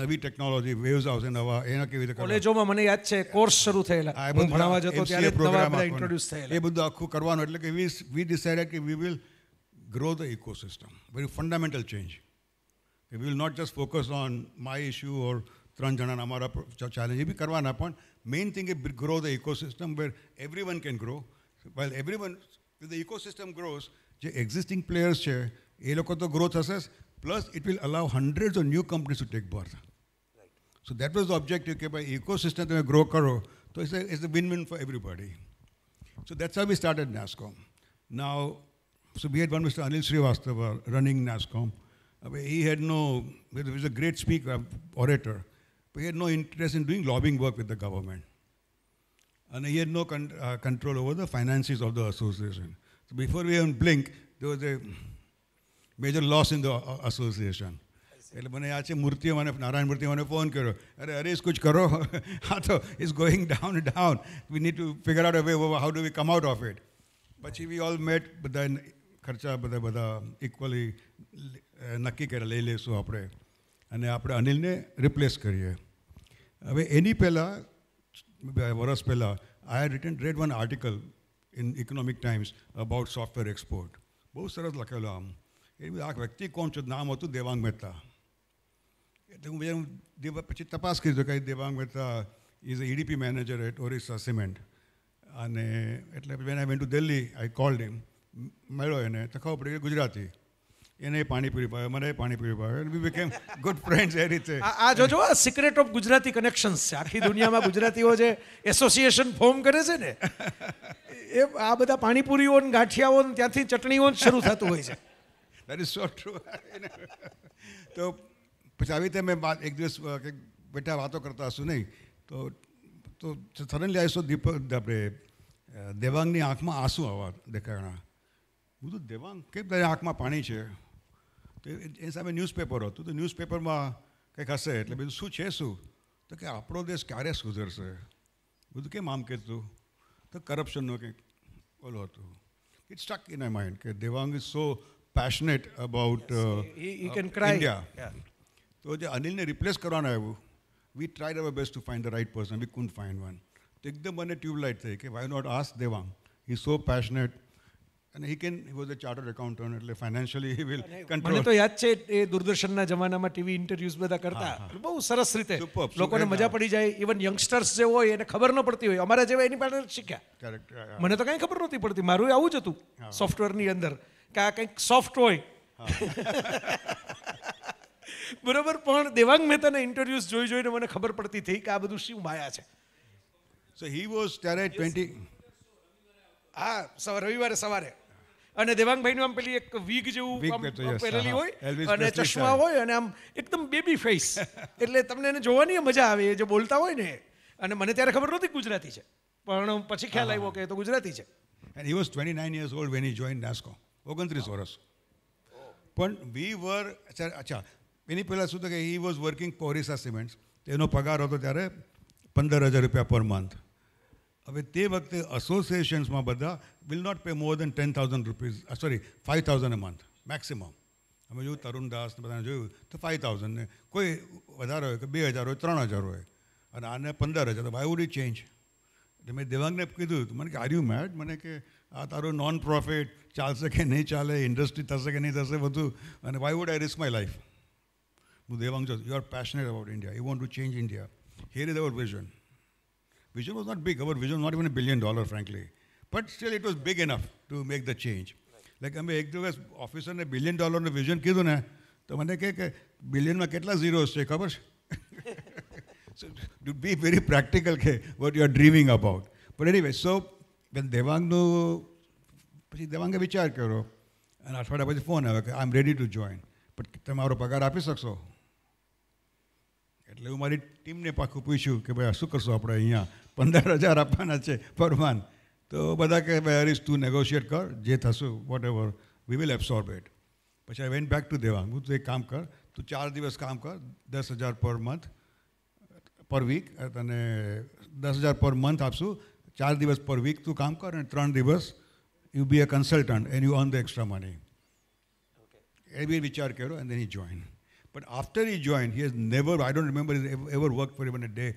નવી technology waves આવશે નવા એના કેવી રીતે કોલેજોમાં મને યાદ છે કોર્સ શરૂ થયેલા હું ભણાવવા જતો ત્યારે નવા બધા ઇન્ટ્રોડ્યુસ થયેલા એ બધું આખું કરવાનું એટલે કે વી વી ડિસાઇડેડ કે we will grow the ecosystem. Very fundamental change. We will not just focus on my issue or ત્રણ જણાના અમારા ચેલેન્જ એ બી કરવાના પણ મેઇન થિંગ એ grow the ecosystem where everyone can grow well everyone if the ecosystem grows, the existing players share, the growth assess, plus it will allow hundreds of new companies to take birth. So that was the objective, okay, by ecosystem to grow karo, so it's a, win-win for everybody. So that's how we started NASCOM. Now, so we had one Mr. Anil Shivastava running NASCOM. Uh, he had no, he was a great speaker, orator, but he had no interest in doing lobbying work with the government. અને he had no con over uh, the over of the of the we So before we even blink, there was a major loss uh, એટલે મને આ છે મૂર્તિઓ મને નારાયણ મૂર્તિ મને phone કર્યો અરે અરે કુછ કરો હા તો is going down down we need to figure out way how do we come out of it પછી વી ઓલ મેટ બધા ખર્ચા બધા બધા ઇક્વલી નક્કી કરે લઈ લઈશું આપણે અને આપણે અનિલને રિપ્લેસ કરીએ હવે એની પહેલાં maybe I was Pella, I had written, read one article in Economic Times about software export. Both Saras Lakalam. Um, it was like Vakti Conchad Namotu Devang Devang Meta when I went to Delhi, I called him, Melo, Takao Pere Gujarati. એને પાણીપુરી ભાવે મને પાણી પાણીપુરી ભાવે we became good friends એ રીતે આ જોજો આ સિક્રેટ ઓફ ગુજરાતી કનેક્શન્સ છે આખી દુનિયામાં ગુજરાતીઓ જે એસોસિએશન ફોર્મ કરે છે ને એ આ બધા પાણીપુરીઓ ને ગાંઠિયાઓ ને ત્યાંથી ચટણીઓ શરૂ થતું હોય છે દેટ ઇઝ સો ટ્રુ તો પછી આવી રીતે મેં એક દિવસ બેટા વાતો કરતા હશું નહીં તો તો સડનલી આઈ સો દીપક આપણે દેવાંગની આંખમાં આંસુ આવવા દેખાણા હું તો દેવાંગ કેમ તારી આંખમાં પાણી છે તો એ સામે ન્યૂઝપેપર હતું તો ન્યૂઝપેપરમાં કંઈક હશે એટલે બધું શું છે શું તો કે આપણો દેશ ક્યારે સુધરશે બધું કેમ આમ કહેતું તો કરપ્શનનો કંઈક ઓલો હતું it stuck in I mind કે Devang is so passionate about India તો જે અનિલને રિપ્લેસ કરવાનું આવ્યું we tried our best to find the right person we couldn't find one તો એકદમ મને ટ્યુબલાઇટ થઈ કે why not ask Devang is so passionate અને he can he was a chartered accountant એટલે ફાઇનાન્શિયલી હી વિલ કંટ્રોલ મને તો યાદ છે એ દૂરદર્શનના જમાનામાં ટીવી ઇન્ટરવ્યુઝ બધા કરતા બહુ સરસ રીતે લોકોને મજા પડી જાય ઇવન યંગસ્ટર્સ જે હોય એને ખબર ન પડતી હોય અમારા જેવા એની પાસે શીખ્યા કરેક્ટ મને તો કાંઈ ખબર નહોતી પડતી મારું આવું જ હતું સોફ્ટવેરની અંદર કે આ કંઈક સોફ્ટ હોય બરોબર પણ દેવાંગ મહેતાના ઇન્ટરવ્યુઝ જોઈ જોઈને મને ખબર પડતી થઈ કે આ બધું શું માયા છે સો હી વોઝ ત્યારે ટ્વેન્ટી હા રવિવારે સવારે અને દેવાંગભાઈનું આમ પેલી એક વીક જેવું પહેરેલી હોય અને ચશ્મા હોય અને આમ એકદમ બેબી ફેસ એટલે તમને એને જોવાની મજા આવે જો બોલતા હોય ને અને મને ત્યારે ખબર નહોતી ગુજરાતી છે પણ પછી ખ્યાલ આવ્યો કે તો ગુજરાતી છે and he was twenty nine years old when he join NASSCOM ઓગણત્રીસ વર્ષ પણ વી વર અચ્છા એની પહેલાં શું થયું કે હી વોઝ વર્કિંગ પોરિસા સિમેન્ટ્સ એનો પગાર હતો ત્યારે પંદર હજાર રૂપિયા પર મંથ હવે તે વખતે અસોસિએશન્સમાં બધા will not pay more than ten thousand rupees sorry five thousand a month maximum અમે જોયું તરુણ દાસ બધાને જોયું તો ફાઇવ થાઉઝન્ડ ને કોઈ વધારે હોય કે બે હજાર હોય ત્રણ હજાર હોય અને આને પંદર હજાર તો વાય વુડ ઇટ ચેન્જ એટલે મેં દેવાંગને કીધું મને કે આર યુ મેડ મને કે આ તારું નોન પ્રોફિટ ચાલશે કે નહીં ચાલે ઇન્ડસ્ટ્રી થશે કે નહીં થશે બધું અને why would I risk my life હું દેવાંગ છું you are passionate about India you want to change India here is our vision vision was not big. Our vision was not even a billion dollar, frankly. But still, it was big enough to make the change. Like, I'm an officer, a billion dollar vision, so I said, billion, zero zeros, So, to be very practical, what you're dreaming about. But anyway, so, when Devangnu, Devanga vichar karo, and I thought, phone, I'm ready to join. But, tam aro pagar api sakso. Atle, umari team ne pakhu pishu, ke bhai, asu karso apra hiya. પંદર હજાર આપવાના છે પર મન તો બધા કે ભાઈ હરીશ તું નેગોશિએટ કર જે થશે whatever we will absorb it પછી I went back to Devang હું તું એક કામ કર તું ચાર દિવસ કામ કર દસ હજાર પર મંથ પર વીક તને દસ હજાર પર મંથ આપશું ચાર દિવસ પર વીક તું કામ કર અને ત્રણ દિવસ you be a consultant and you earn the extra money એ બી વિચાર કર્યો and then he join but after he join he has never I don't remember is ever work for even a day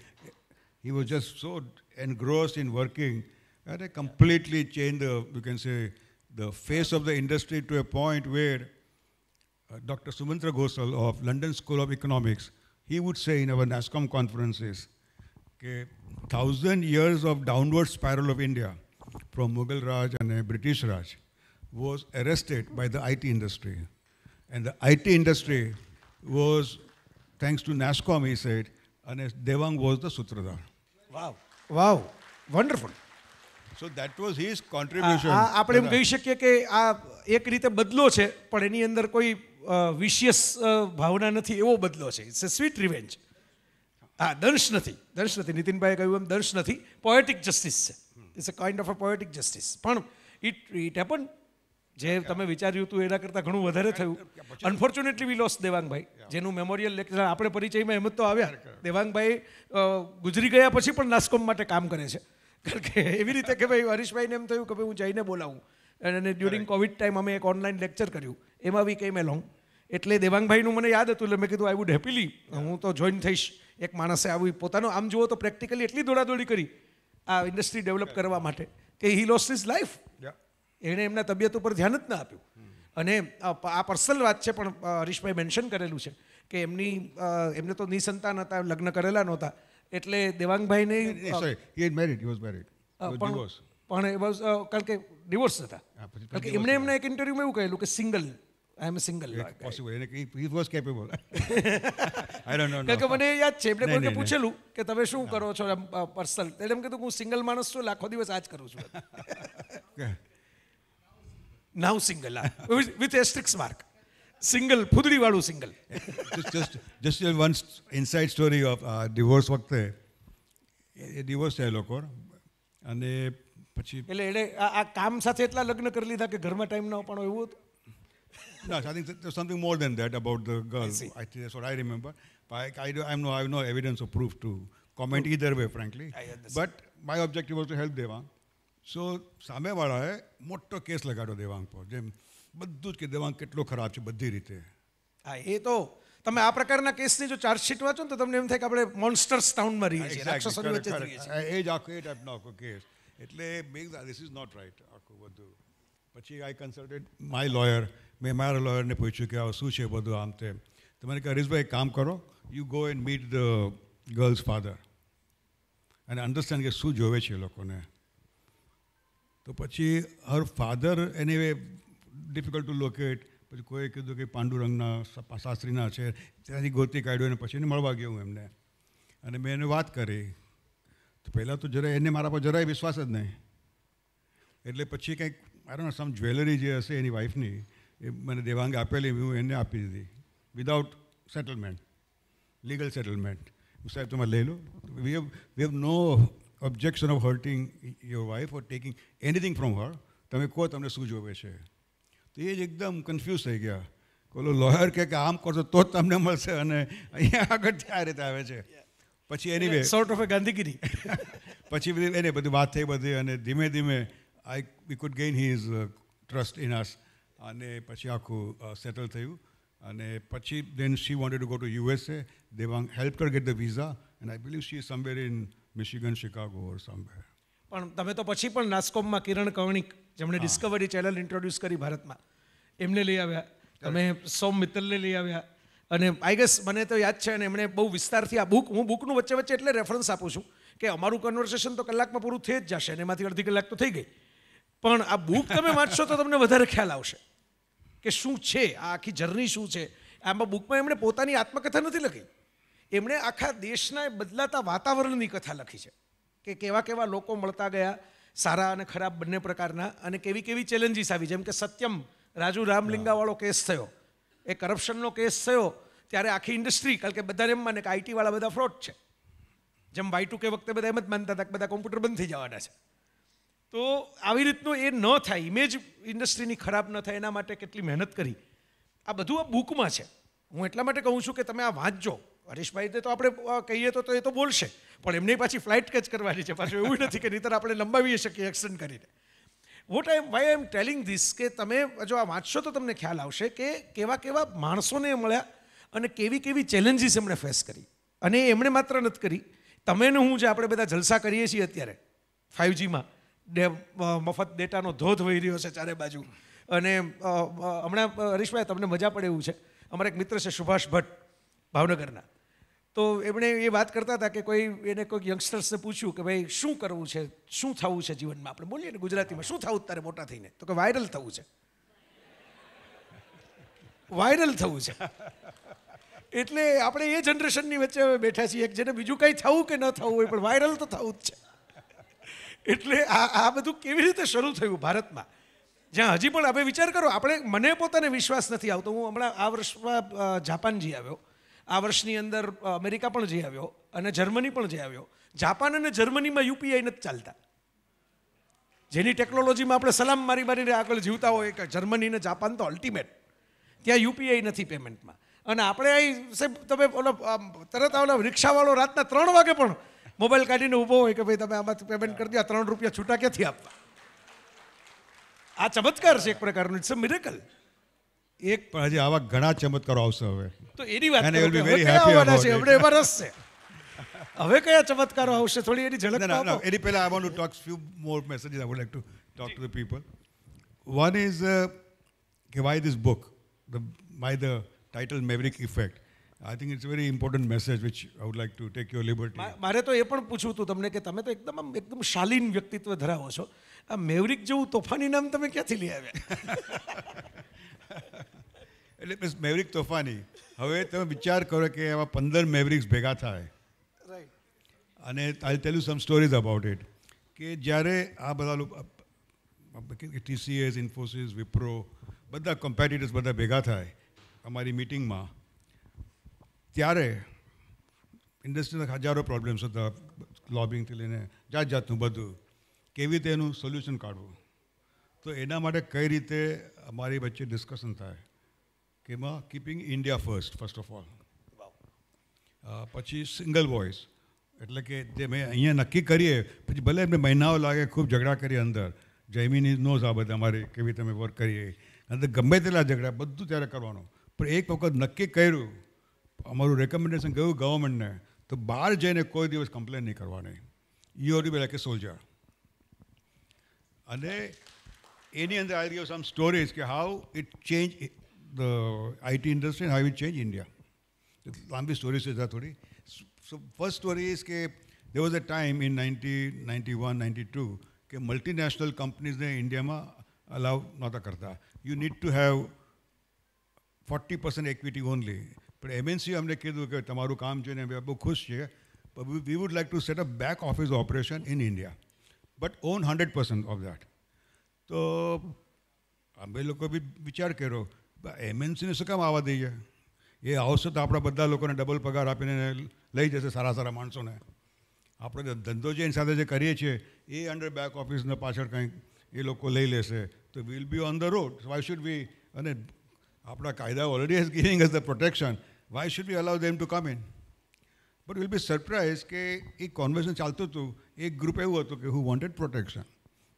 He was just so engrossed in working that it completely changed the, you can say, the face of the industry to a point where uh, Dr. Sumantra Ghosal of London School of Economics, he would say in our NASCOM conferences, okay, thousand years of downward spiral of India from Mughal Raj and uh, British Raj was arrested by the IT industry. And the IT industry was, thanks to NASCOM, he said, and Devang was the Sutradhar. Wow wow wonderful so that was his contribution આપણે એમ uh, કહી શકીએ કે આ એક રીતે બદલો છે પણ એની અંદર કોઈ વિશિયસ ભાવના નથી એવો બદલો છે ઇટ્સ અ સ્વીટ રિવેન્જ હા દંશ નથી દંશ નથી નીતિનભાઈએ કહ્યું એમ દંશ નથી પોએટિક જસ્ટિસ છે it's a kind of a poetic justice પણ ઇટ ઇટ હેપન જે તમે વિચાર્યું હતું એના કરતાં ઘણું વધારે થયું અનફોર્ચ્યુનેટલી વી લોસ દેવાંગભાઈ જેનું મેમોરિયલ લેક્ચર આપણે પરિચયમાં એમ જ તો આવ્યા દેવાંગભાઈ ગુજરી ગયા પછી પણ નાસ્કોમ માટે કામ કરે છે કારણ કે એવી રીતે કે ભાઈ હરીશભાઈને એમ થયું કે ભાઈ હું જઈને બોલાવું અને ડ્યુરિંગ કોવિડ ટાઈમ અમે એક ઓનલાઈન લેક્ચર કર્યું એમાં બી વી કેમ એલોંગ એટલે દેવાંગભાઈનું મને યાદ હતું એટલે મેં કીધું આઈ વુડ હેપીલી હું તો જોઈન થઈશ એક માણસે આવી પોતાનું આમ જુઓ તો પ્રેક્ટિકલી એટલી દોડાદોડી કરી આ ઇન્ડસ્ટ્રી ડેવલપ કરવા માટે કે હી લોસ ઇઝ લાઈફ એણે એમના તબિયત ઉપર ધ્યાન જ ના આપ્યું અને આ પર્સનલ વાત છે પણ હરીશભાઈ મેન્શન કરેલું છે કે એમની એમને તો નિસંતાન હતા લગ્ન કરેલા નહોતા એટલે દેવાંગભાઈને પણ એ વોઝ કારણ કે ડિવોર્સ હતા કારણ એમણે એમને એક ઇન્ટરવ્યુમાં એવું કહેલું કે single I am single possible એને he was capable I don't know કારણ કે મને યાદ છે એમણે કોઈને પૂછેલું કે તમે શું કરો છો પર્સનલ એટલે એમ કીધું હું સિંગલ માણસ છું લાખો દિવસ આ જ કરું છું now single with asterisk mark single ફૂદડી વાળું single just just one inside story of divorce વખતે એ ડિવોર્સ થયા લોકો અને પછી એટલે એણે આ કામ સાથે એટલા લગ્ન કરી લીધા કે ઘરમાં ટાઈમ ન પણ એવું હતું ના something more than that about the girl I think so I remember I I I know I no evidence of proof to comment either way frankly but my objective was to help Deva so સામેવાળાએ મોટો case લગાડ્યો Devang પર જેમ બધું જ કે દેવાંગ કેટલો ખરાબ છે બધી રીતે હા એ તો તમે આ પ્રકારના કેસની જો ચાર્જશીટ વાંચો ને તો તમને એમ થાય કે આપણે મોન્સ્ટર ટાઉનમાં રહીએ છીએ એ જ આખો એ ટાઈપનો આખો કેસ એટલે make this is not right આખું બધું પછી આઈ કન્સલ્ટેડ માય લોયર મેં મારા લોયરને પૂછ્યું કે આ શું છે બધું આમ તેમ તો મને કહે હરીશભાઈ કામ કરો you go and meet the girl's father અને અન્ડરસ્ટેન્ડ કે શું જોવે છે એ લોકોને તો પછી હર ફાધર એને ડિફિકલ્ટ ટુ લોકેટ પછી કોઈએ કીધું કે પાંડુરંગના શાસ્ત્રીના છે ત્યાંથી ગોતી કાઢ્યો અને પછી એને મળવા ગયો હું એમને અને મેં એને વાત કરી તો પહેલાં તો જરાય એને મારા પર જરાય વિશ્વાસ જ નહીં એટલે પછી કંઈક મારો સમ જ્વેલરી જે હશે એની વાઈફની એ મને દેવાંગ આપેલી હું એને આપી દીધી વિધાઉટ સેટલમેન્ટ લીગલ સેટલમેન્ટ સાહેબ તમે લઈ લો we have we have no objection of hurting your wife or taking anything from her તમે કહો તમને શું જોવે છે તો એ જ એકદમ કન્ફ્યુઝ થઈ ગયા કોલો લોયર કે આમ કરશો તો જ તમને મળશે અને અહીંયા આગળ આ રીતે આવે છે પછી એની વે સોર્ટ ઓફ એ ગાંધીગીરી પછી બધી એને બધી વાત થઈ બધી અને ધીમે ધીમે I we could gain his trust in us અને પછી આખું સેટલ uh, થયું અને પછી then she wanted to go to USA they વાંગ હેલ્પ કર get the visa and I believe she somewhere in Michigan Chicago or somewhere પણ તમે તો પછી પણ નાસ્કોમમાં કિરણ કવણિક જેમણે ડિસ્કવરી ચેનલ ઇન્ટ્રોડ્યુસ કરી ભારતમાં એમને લઈ આવ્યા તમે સોમ મિત્તલને લઈ આવ્યા અને આઈ ગેસ મને તો યાદ છે અને એમણે બહુ વિસ્તારથી આ બુક હું બુકનું વચ્ચે વચ્ચે એટલે રેફરન્સ આપું છું કે અમારું કન્વર્સેશન તો કલાકમાં પૂરું થઈ જ જશે અને એમાંથી અડધી કલાક તો થઈ ગઈ પણ આ બુક તમે વાંચશો તો તમને વધારે ખ્યાલ આવશે કે શું છે આ આખી જર્ની શું છે આમાં બુકમાં એમણે પોતાની આત્મકથા નથી લખી એમણે આખા દેશના બદલાતા વાતાવરણની કથા લખી છે કે કેવા કેવા લોકો મળતા ગયા સારા અને ખરાબ બંને પ્રકારના અને કેવી કેવી ચેલેન્જીસ આવી જેમ કે સત્યમ રાજુ રામલિંગાવાળો કેસ થયો એ કરપ્શનનો કેસ થયો ત્યારે આખી ઇન્ડસ્ટ્રી કારણ કે બધા એમ માને કે આઈટીવાળા બધા ફ્રોડ છે જેમ વાય ટુ કે વખતે બધા એમ જ માનતા હતા કે બધા કોમ્પ્યુટર બંધ થઈ જવાના છે તો આવી રીતનું એ ન થાય ઇમેજ ઇન્ડસ્ટ્રીની ખરાબ ન થાય એના માટે કેટલી મહેનત કરી આ બધું આ બુકમાં છે હું એટલા માટે કહું છું કે તમે આ વાંચજો હરીશભાઈને તો આપણે કહીએ તો એ તો બોલશે પણ એમની પાછી ફ્લાઇટ કેચ કરવાની છે પાછું એવું નથી કે નહીતર આપણે લંબાવી શકીએ એક્સટેન્ડ કરીને what I why am telling this કે તમે જો આ વાંચશો તો તમને ખ્યાલ આવશે કે કેવા કેવા માણસોને મળ્યા અને કેવી કેવી ચેલેન્જીસ એમણે ફેસ કરી અને એમણે માત્ર નથી કરી તમે ને હું જે આપણે બધા જલસા કરીએ છીએ અત્યારે ફાઇવજીમાં ડે મફત ડેટાનો ધોધ વહી રહ્યો છે ચારે બાજુ અને હમણાં હરીશભાઈ તમને મજા પડે એવું છે અમારા એક મિત્ર છે સુભાષ ભટ્ટ ભાવનગરના તો એમણે એ વાત કરતા હતા કે કોઈ એને કોઈક યંગસ્ટર્સને પૂછ્યું કે ભાઈ શું કરવું છે શું થવું છે જીવનમાં આપણે બોલીએ ને ગુજરાતીમાં શું થવું તારે મોટા થઈને તો કે વાયરલ થવું છે વાયરલ થવું છે એટલે આપણે એ જનરેશનની વચ્ચે હવે બેઠા છીએ જેને બીજું કંઈ થવું કે ન થવું હોય પણ વાયરલ તો થવું જ છે એટલે આ આ બધું કેવી રીતે શરૂ થયું ભારતમાં જ્યાં હજી પણ હવે વિચાર કરો આપણે મને પોતાને વિશ્વાસ નથી આવતો હું હમણાં આ વર્ષમાં જાપાનજી જઈ આવ્યો આ વર્ષની અંદર અમેરિકા પણ જઈ આવ્યો અને જર્મની પણ જઈ આવ્યો જાપાન અને જર્મનીમાં યુપીઆઈ નથી ચાલતા જેની ટેકનોલોજીમાં આપણે સલામ મારી મારીને આગળ જીવતા હોય કે જર્મની ને જાપાન તો અલ્ટિમેટ ત્યાં યુપીઆઈ નથી પેમેન્ટમાં અને આપણે અહીં સાહેબ તમે ઓલો તરત ઓલો રિક્ષાવાળો રાતના ત્રણ વાગે પણ મોબાઈલ કાઢીને ઊભો હોય કે ભાઈ તમે આમાંથી પેમેન્ટ કરી દો ત્રણ રૂપિયા છૂટા ક્યાંથી આપવા આ ચમત્કાર છે એક પ્રકારનું ઇટ્સ અ મિરેકલ એક પણ હજી આવા ઘણા ચમત્કારો આવશે હવે તો એની વાત અને વેરી હેપી અબાઉટ છે આપણે એમાં રસ છે હવે કયા ચમત્કારો આવશે થોડી એની ઝલક આપો એની પહેલા I want to talk few more messages I would like to talk to the people one is કે why this book the by the title maverick effect I think it's very important message which I would like to take your liberty મારે તો એ પણ પૂછવું હતું તમને કે તમે તો એકદમ એકદમ શાલીન વ્યક્તિત્વ ધરાવો છો આ મેવરિક જેવું તોફાની નામ તમે ક્યાંથી લઈ આવ્યા એટલે મિસ મેવરિક તોફાની હવે તમે વિચાર કરો કે એવા પંદર મેવરિક્સ ભેગા થાય રાઈટ અને I tell you some stories about it કે જ્યારે આ બધા ટીસીએસ ઇન્ફોસિસ વિપ્રો બધા કોમ્પિટિટર્સ બધા ભેગા થાય અમારી મિટિંગમાં ત્યારે ઇન્ડસ્ટ્રીના હજારો પ્રોબ્લેમ્સ હતા લોબિંગથી લઈને જાત જાતનું બધું કેવી રીતે એનું સોલ્યુશન કાઢવું તો એના માટે કઈ રીતે અમારી વચ્ચે ડિસ્કશન થાય કે એમાં keeping India first first of all પછી સિંગલ વોઇસ એટલે કે જે મેં અહીંયા નક્કી કરીએ પછી ભલે એમને મહિનાઓ લાગે ખૂબ ઝઘડા કરીએ અંદર જૈમીની નો આ બધા અમારે કેવી રીતે વર્ક કરીએ અંદર ગમે તેટલા ઝઘડા બધું ત્યારે કરવાનું પણ એક વખત નક્કી કર્યું અમારું રેકમેન્ડેશન ગયું ગવર્મેન્ટને તો બહાર જઈને કોઈ દિવસ કમ્પ્લેન નહીં કરવાની you or be like a soldier અને any and the idea of some stories how it changed the IT industry how it changed India. Lambi stories So first story is that there was a time in 1991-92 that multinational companies in India allow not a karta. You need to have 40 percent equity only. But MNC, I am like, But we would like to set up back office operation in India, but own 100 percent of that. તો અમે લોકો બી વિચાર કર્યો એમએનસીને શું કામ આવવા દઈએ એ આવશે તો આપણા બધા લોકોને ડબલ પગાર આપીને લઈ જશે સારા સારા માણસોને આપણે ધંધો જે એની સાથે જે કરીએ છીએ એ અંડર બેક ઓફિસને પાછળ કંઈક એ લોકો લઈ લેશે તો will be on the road why should be અને આપણા કાયદા already has giving as the protection why should be allow them to come in but will be surprise કે એ કોન્વર્ઝન ચાલતું હતું એક ગ્રુપ એવું હતું કે હું wanted protection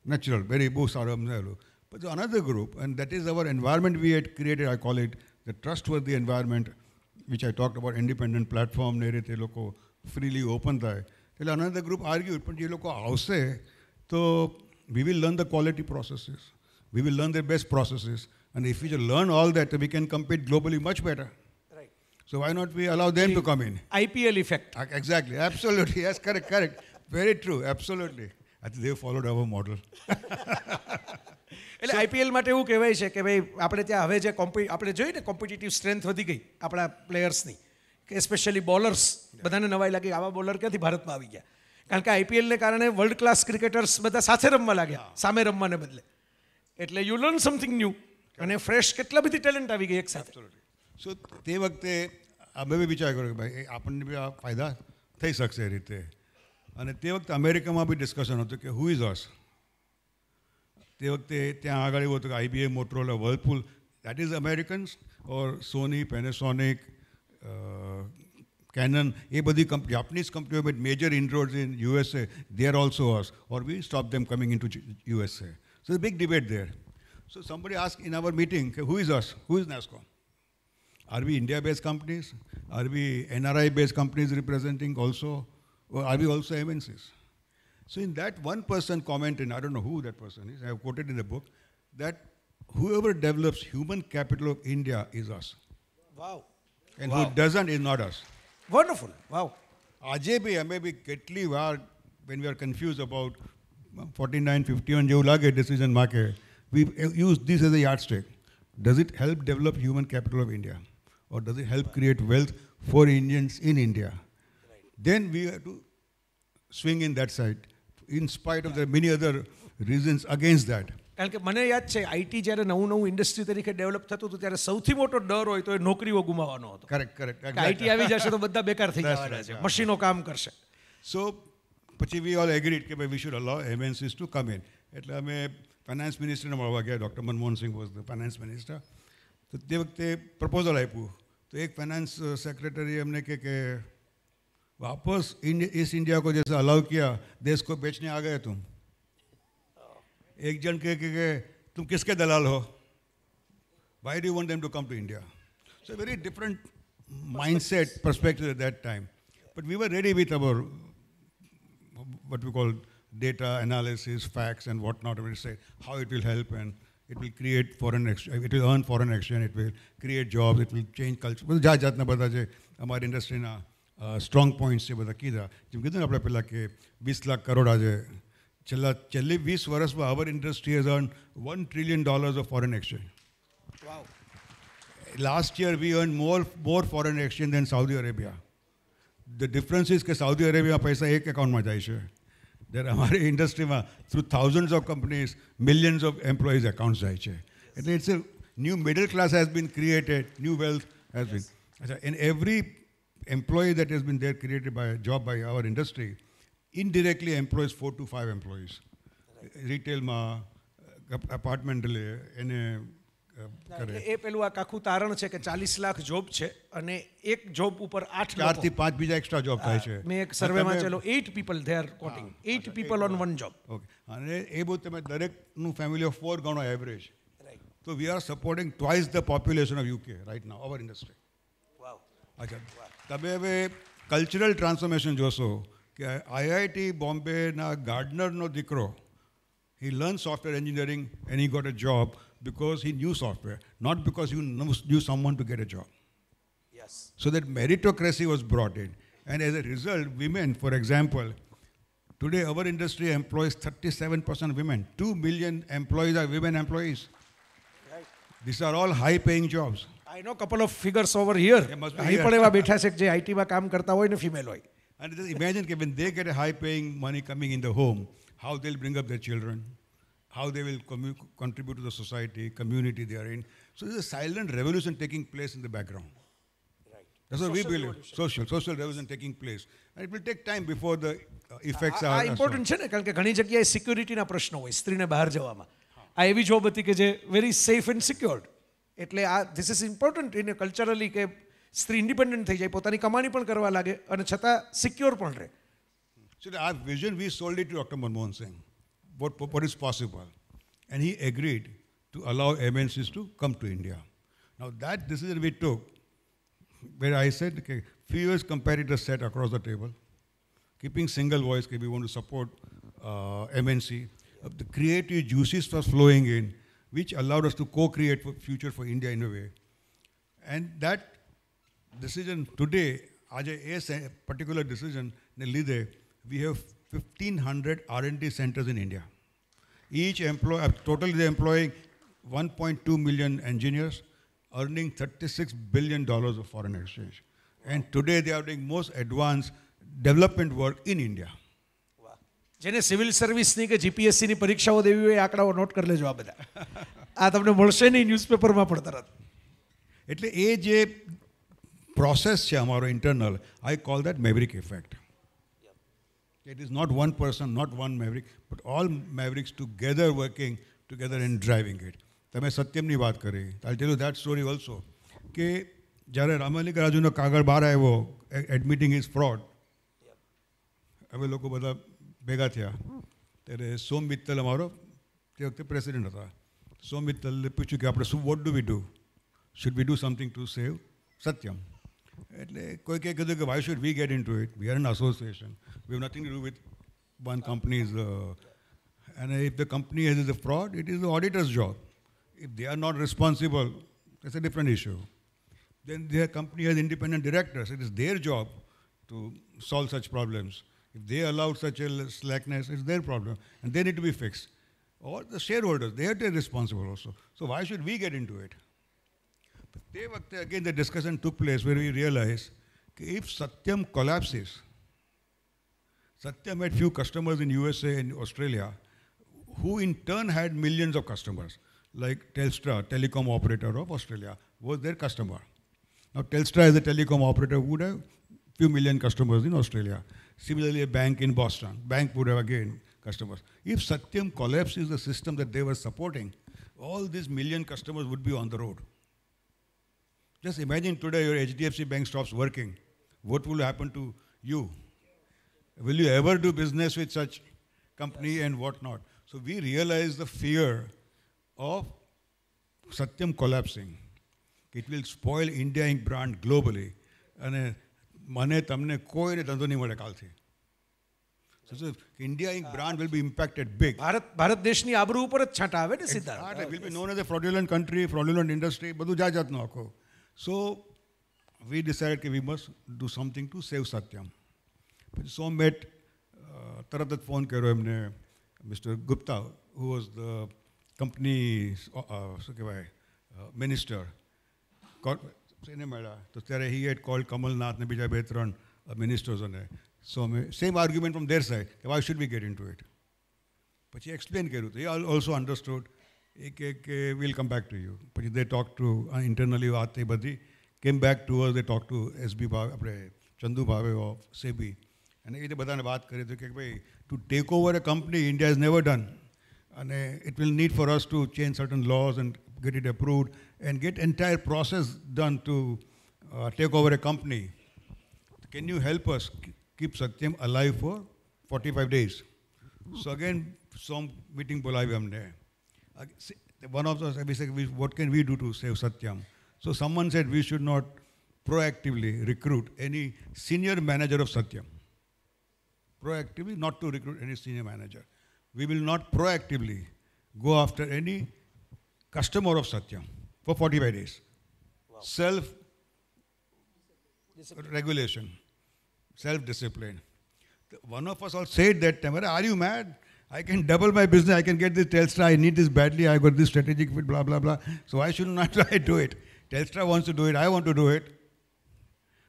natural, very But another group, and that is our environment we had created, I call it the trustworthy environment, which I talked about, independent platform, nere લોકો freely open થાય એટલે another group argued, પણ જે લોકો આવશે So we will learn the quality processes. We will learn the best processes. And if we learn all that, we can compete globally much better. Right. So why not we allow them the to come in? IPL effect. Exactly. Absolutely. Yes, correct, correct. Very true. Absolutely. They've followed our model એટલે IPL માટે એવું કહેવાય છે કે ભાઈ આપણે ત્યાં હવે જે આપણે જોઈએ ને કોમ્પિટિટિવ સ્ટ્રેન્થ વધી ગઈ આપણા પ્લેયર્સની કે સ્પેશિયલી બોલર્સ બધાને નવાઈ લાગી આવા બોલર ક્યાંથી ભારતમાં આવી ગયા કારણ કે આઈપીએલને કારણે વર્લ્ડ ક્લાસ ક્રિકેટર્સ બધા સાથે રમવા લાગ્યા સામે રમવાને બદલે એટલે યુ લર્ન સમથિંગ ન્યૂ અને ફ્રેશ કેટલા બધી ટેલેન્ટ આવી ગઈ એક સાથે સો તે વખતે અમે બી વિચાર કર્યો કે ભાઈ આપણને બી આ ફાયદા થઈ શકશે એ રીતે અને તે વખતે અમેરિકામાં બી ડિસ્કશન હતું કે હુ ઇઝ અસ તે વખતે ત્યાં આગળ એવું હતું કે IBM Motorola Whirlpool that is Americans or Sony Panasonic Canon એ બધી કંપ જાપનીઝ કંપનીઓ બટ મેજર ઇન્ડ્રોડ in USA they are also us or we stop them coming in to USA so big debate there So somebody asked in our meeting, who is us? Who is NASCOM? Are we India-based companies? Are we NRI-based companies representing also? Well, are we also MNCs? So in that one person comment, and I don't know who that person is, I have quoted in the book, that whoever develops human capital of India is us. Wow. And wow. who doesn't is not us. Wonderful. Wow. આજે I may be getly. when we are confused about 49-51, uh, લાગે decision market, we use this as a yardstick. Does it help develop human capital of India? Or does it help create wealth for Indians in India? then we have to swing in that side, in spite of the many other reasons against that. કારણ કે મને યાદ છે IT જ્યારે નવું નવું industry તરીકે develop થતું હતું ત્યારે સૌથી મોટો ડર હોય તો એ નોકરીઓ ગુમાવવાનો હતો કરેક્ટ કરેક્ટ આઈટી આવી જશે તો બધા બેકાર થઈ જવાના છે મશીનો કામ કરશે સો પછી વી ઓલ એગ્રીડ કે ભાઈ we should allow MNCs to come in એટલે અમે ફાઇનાન્સ મિનિસ્ટરને મળવા ગયા doctor Manmohan Singh was the finance minister તો તે વખતે પ્રપોઝલ આપ્યું તો એક ફાઇનાન્સ સેક્રેટરી uh, એમને કે वापस इस इंडिया को जैसे अलाउ किया देश को बेचने आ गए तुम एक जन के, के, के तुम किसके दलाल हो why do want them to come to India so very different mindset perspective that time but we were ready with our what we call data analysis, facts, and whatnot. We say how it will help and it will create foreign exchange, it will earn foreign exchange, it will create jobs, it will change culture. બધા જાત જાતના બધા જે અમારી ઇન્ડસ્ટ્રીના strong points છે બધા કીધા જેમ કીધું ને આપણે પહેલાં કે વીસ લાખ કરોડ આજે છેલ્લા છેલ્લી વીસ વર્ષમાં our industry has earn one trillion dollars of foreign exchange last year we earn more more foreign exchange than Saudi Arabia the difference is કે સાઉદી અરેબિયા પૈસા એક એકાઉન્ટમાં જાય છે જ્યારે અમારી ઇન્ડસ્ટ્રીમાં through thousand of companies millions of employees accounts જાય છે એટલે it's a new middle class has been created new wealth has been અચ્છા in every employee that has been there created by a job by our industry indirectly employs four to five employees. રિટેલમાં apartment લે એને કરે એ પેલું આ આખું તારણ છે કે ચાલીસ લાખ જોબ છે અને એક જોબ ઉપર આઠ ચાર થી પાંચ બીજા એક્સ્ટ્રા જોબ થાય છે મેં એક સર્વેમાં ચલો eight people there quoting eight people on one job okay અને એ બહુ તમે દરેકનું ફેમિલી ઓફ ફોર ગણો એવરેજ તો we are supporting twice the population of UK right now our industry wow અચ્છા તમે હવે કલ્ચરલ ટ્રાન્સફોર્મેશન જોશો કે આઈઆઈટી બોમ્બેના ગાર્ડનરનો દીકરો he learn software engineering and he got a job because he knew software, not because you knew someone to get a job. Yes. So that meritocracy was brought in. And as a result, women, for example, today our industry employs 37% women. 2 million employees are women employees. Right. These are all high paying jobs. I know couple of figures over here. અહીં પણ એવા બેઠા છે જે IT માં કામ કરતા હોય ને And imagine when they get a high paying money coming in the home, how they'll bring up their children, how they will contribute to the society, community they are in. So there's a silent revolution taking place in the background. That's what we believe. Social, social revolution taking place. And it will take time before the effects are. આ important છે ને કારણ કે ઘણી જગ્યાએ સિક્યુરિટીના પ્રશ્નો હોય સ્ત્રીને બહાર જવામાં આ એવી જોબ હતી કે જે વેરી સેફ એન્ડ સિક્યોર્ડ એટલે આ ધીસ ઇઝ ઇમ્પોર્ટન્ટ એને કલ્ચરલી કે સ્ત્રી ઇન્ડિપેન્ડન્ટ થઈ જાય પોતાની કમાણી પણ કરવા લાગે અને છતાં સિક્યોર પણ રહે So our vision, we sold it to Dr. Manmohan Singh, what, what is possible. And he agreed to allow MNCs to come to India. Now that decision we took, where I said, okay, few years comparator set across the table, keeping single voice, okay, we want to support uh, MNC. The creative juices were flowing in. which allowed us to co-create future for India in a way. And that decision today, as a particular decision, we have 1,500 R&D centers in India. Each employ, uh, totally they employing 1.2 million engineers, earning $36 billion of foreign exchange. And today they are doing most advanced development work in India. જેને civil સર્વિસની કે જીપીએસસીની પરીક્ષાઓ દેવી હોય આંકડાઓ not કરી લેજો આ બધા આ તમને મળશે નહીં ન્યૂઝપેપરમાં પણ તરત એટલે એ જે પ્રોસેસ છે અમારો internal I call that maverick effect it is not one person not one maverick but all mavericks together working together and driving it તમે સત્યમની વાત કરી I tell you that story also કે જ્યારે રામાલિક રાજુનો કાગળ બહાર આવ્યો એડમિટિંગ ઇઝ ફ્રોડ હવે લોકો બધા ભેગા થયા ત્યારે સોમ મિત્તલ અમારો તે વખતે પ્રેસિડેન્ટ હતા સોમ મિત્તલે પૂછ્યું કે આપણે શું what do we do should we do something to save Satyam એટલે કોઈ કંઈ કીધું કે why should we get into it we are an one company's, uh, and if the company is a fraud, it is the auditor's job. If they are not responsible, that's a different issue. Then the company has independent directors. It is their job to solve such problems. If they allow such a slackness, it's their problem, and they need to be fixed. Or the shareholders, they are responsible also. So why should we get into it? But they again, the discussion took place where we realized if Satyam collapses, Satyam had few customers in USA and Australia, who in turn had millions of customers, like Telstra, telecom operator of Australia, was their customer. Now Telstra as a telecom operator would have few million customers in Australia. Similarly, a bank in Boston, bank would have again customers. If Satyam collapses the system that they were supporting, all these million customers would be on the road. Just imagine today your HDFC bank stops working. What will happen to you? Will you ever do business with such company and whatnot? So we realize the fear of Satyam collapsing. It will spoil India Inc. brand globally. And uh, મને તમને કોઈને ધંધો નહીં મળે કાલથી India in brand will be impacted big Bharat Bharat દેશની આબરૂ ઉપર જ છાંટા આવે ને સીધા will be known as a fraudulent country fraudulent industry બધું જાત જાતનું આખું સો વી ડિસાઇડ કે we must do something to save Satyam પછી સો મેટ તરત જ ફોન કર્યો એમને mister Gupta who was the company શું કહેવાય મિનિસ્ટર uh, Sinamada. So ત્યારે he called Kamalnath and બીજા બે ત્રણ ministers on it. So same argument from their side. Why should we get into it? પછી explain કર્યું હતું. He also understood. એક eh, we'll come back to you. પછી they talked to uh, internally વાત થઈ બધી. Came back to us. They talked to SB ભાવે આપણે ચંદુ ભાવે ઓફ સેબી અને એવી રીતે બધાને વાત કરી હતી કે ભાઈ to take over a company India is never done અને it will need for us to change certain laws and get it and get entire process done to uh, take over a company. Can you help us keep Satyam alive for 45 days? So again, some meeting bulai humne. One of us, said, what can we do to save Satyam? So someone said we should not proactively recruit any senior manager of Satyam. Proactively, not to recruit any senior manager. We will not proactively go after any customer of Satyam for 45 days. Wow. Self discipline. regulation, self discipline. One of us all said that time, are you mad? I can double my business, I can get this Telstra, I need this badly, I got this strategic fit, blah, blah, blah. So I should not try to do it. Telstra wants to do it, I want to do it.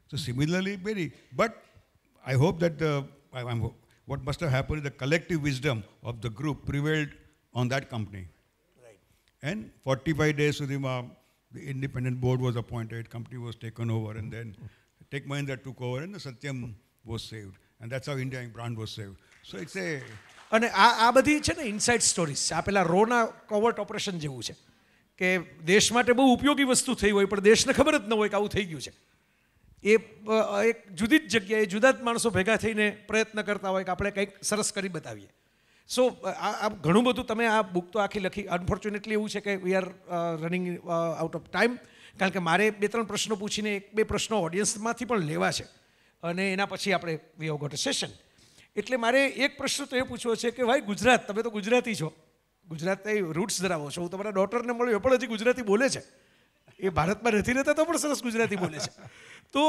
So similarly, very. But I hope that the, I, what must have happened is the collective wisdom of the group prevailed on that company. And 45 days Sudhima, the independent board was appointed, company was taken over, and then Tech Mahindra took over, and the Satyam was saved. And that's how India brand was saved. So it's a... અને આ આ બધી છે ને inside stories આ પેલા રોના કોવર્ટ operation જેવું છે કે દેશ માટે બહુ ઉપયોગી વસ્તુ થઈ હોય પણ દેશને ખબર જ ન હોય કે આવું થઈ ગયું છે એ એક જુદી જ જગ્યાએ જુદા જ માણસો ભેગા થઈને પ્રયત્ન કરતા હોય કે આપણે કંઈક સરસ કરી બતાવીએ સો આ ઘણું બધું તમે આ બુક તો આખી લખી અનફોર્ચ્યુનેટલી એવું છે કે we are running out of time કારણ કે મારે બે ત્રણ પ્રશ્નો પૂછીને એક બે પ્રશ્નો ઓડિયન્સમાંથી પણ લેવા છે અને એના પછી આપણે we have got a session એટલે મારે એક પ્રશ્ન તો એ પૂછવો છે કે ભાઈ ગુજરાત તમે તો ગુજરાતી છો ગુજરાતની રૂટ્સ ધરાવો છો હું તમારા ડોટરને મળ્યો એ પણ હજી ગુજરાતી બોલે છે એ ભારતમાં નથી રહેતા તો પણ સરસ ગુજરાતી બોલે છે તો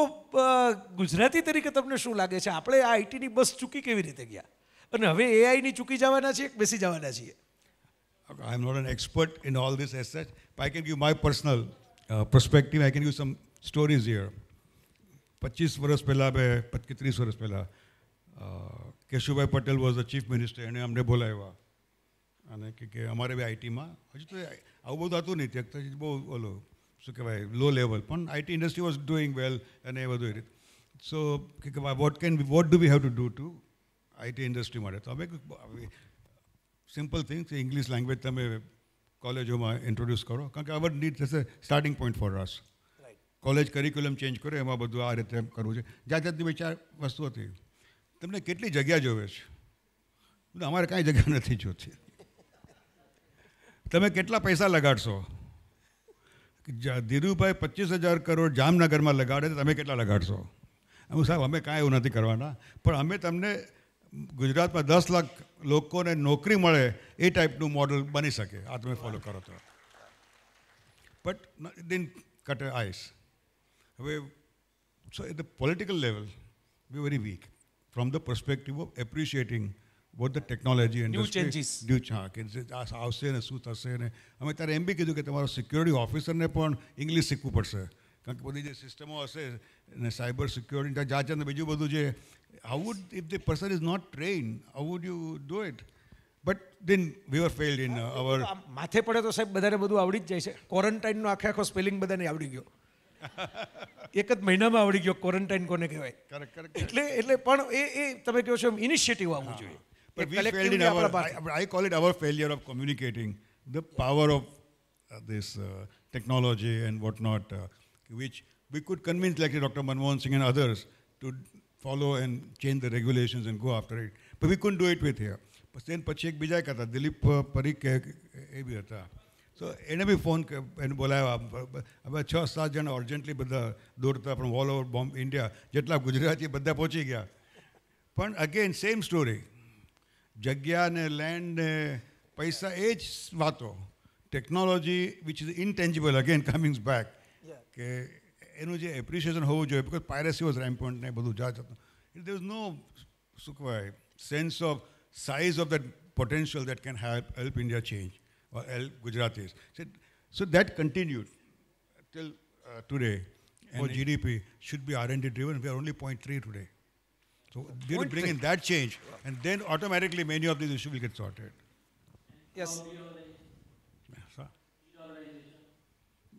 ગુજરાતી તરીકે તમને શું લાગે છે આપણે આ આઈટીની બસ ચૂકી કેવી રીતે ગયા અને હવે એઆઈની ચૂકી જવાના છીએ બેસી જવાના છીએ I am not an expert in all this as such I can give my personal perspective I can give some stories here પચીસ વર્ષ પહેલાં બે કે ત્રીસ વર્ષ પહેલાં Keshubhai Patel was a chief minister એણે અમને બોલાવ્યા અને કે અમારે બી આઈટીમાં હજુ તો આવું બધું હતું નહીં ત્યાં બહુ ઓલો શું કહેવાય લો લેવલ પણ IT industry was doing well અને એ બધું રીત સો કે what can what do we have to do to IT industry માટે તમે સિમ્પલ થિંગ્સ ઇંગ્લિશ લેંગ્વેજ તમે કોલેજોમાં ઇન્ટ્રોડ્યુસ કરો કારણ કે અવર નીડ થશે starting point for us college curriculum change કરો એમાં બધું આ રીતે કરવું છે જાત જાતની વિચાર ચાર વસ્તુ હતી તમને કેટલી જગ્યા જોવે છે અમારે કાંઈ જગ્યા નથી જોતી તમે કેટલા પૈસા લગાડશો ધીરુભાઈ પચીસ હજાર કરોડ જામનગરમાં લગાડે તમે કેટલા લગાડશો હું સાહેબ અમે કાંઈ એવું નથી કરવાના પણ અમે તમને ગુજરાત માં 10 લાખ લોકો ને નોકરી મળે એ ટાઈપ નું મોડેલ બની શકે આ તમે ફોલો કરો તો but then cut a ice so in the political level we are wake from the perspective of appreciating what the technology industry new changes હા કન્સિસ આઉસેન અને સૂતસેન અમે તારે એમબી કીધું કે તમારો સિક્યુરિટી ઓફિસર ને પણ ઇંગ્લિશ શીખવું પડશે કારણ કે બધી જે સિસ્ટમો હશે ને સાયબર સિક્યોરિટી જાચ અને બીજું બધું જે how would if the person is not train how would you do it but then we are failed in our માથે પડે તો સાહેબ બધાને બધું આવડી જ જાય છે ક્વોરન્ટાઇનનો આખે આખો સ્પેલિંગ બધાને આવડી ગયો એક જ મહિનામાં આવડી ગયો ક્વોરન્ટાઇન કોને કહેવાય એટલે એટલે પણ એ એ તમે કહો છો એમ ઇનિશિયેટિવ આવવું જોઈએ I call it our failure of communicating the power of this technology and what not which we could convince like Dr. Manmohan Singh and others to follow and change the regulations and go after it. But we couldn't do it with here. But then Pachek Bijay kata, Dilip Parik ye bhi So enemy phone and bolaya aap. Aba chha saat jan urgently badha dorta from all over India. Jetla Gujarat ye badha pochi gaya. But again, same story. Jagya ne land paisa age swato, Technology which is intangible, again coming back. કે એનું જે appreciation હોવું જોઈએ because પાયરેસી was રેમ્પન્ટ ને બધું જા of it there is potential that can help, India change or help Gujaratis. So, that continued till uh, today. And GDP should be R&D driven. We are only 0.3 today. So we will bring in that change, and then automatically many of these issues will get sorted. Yes.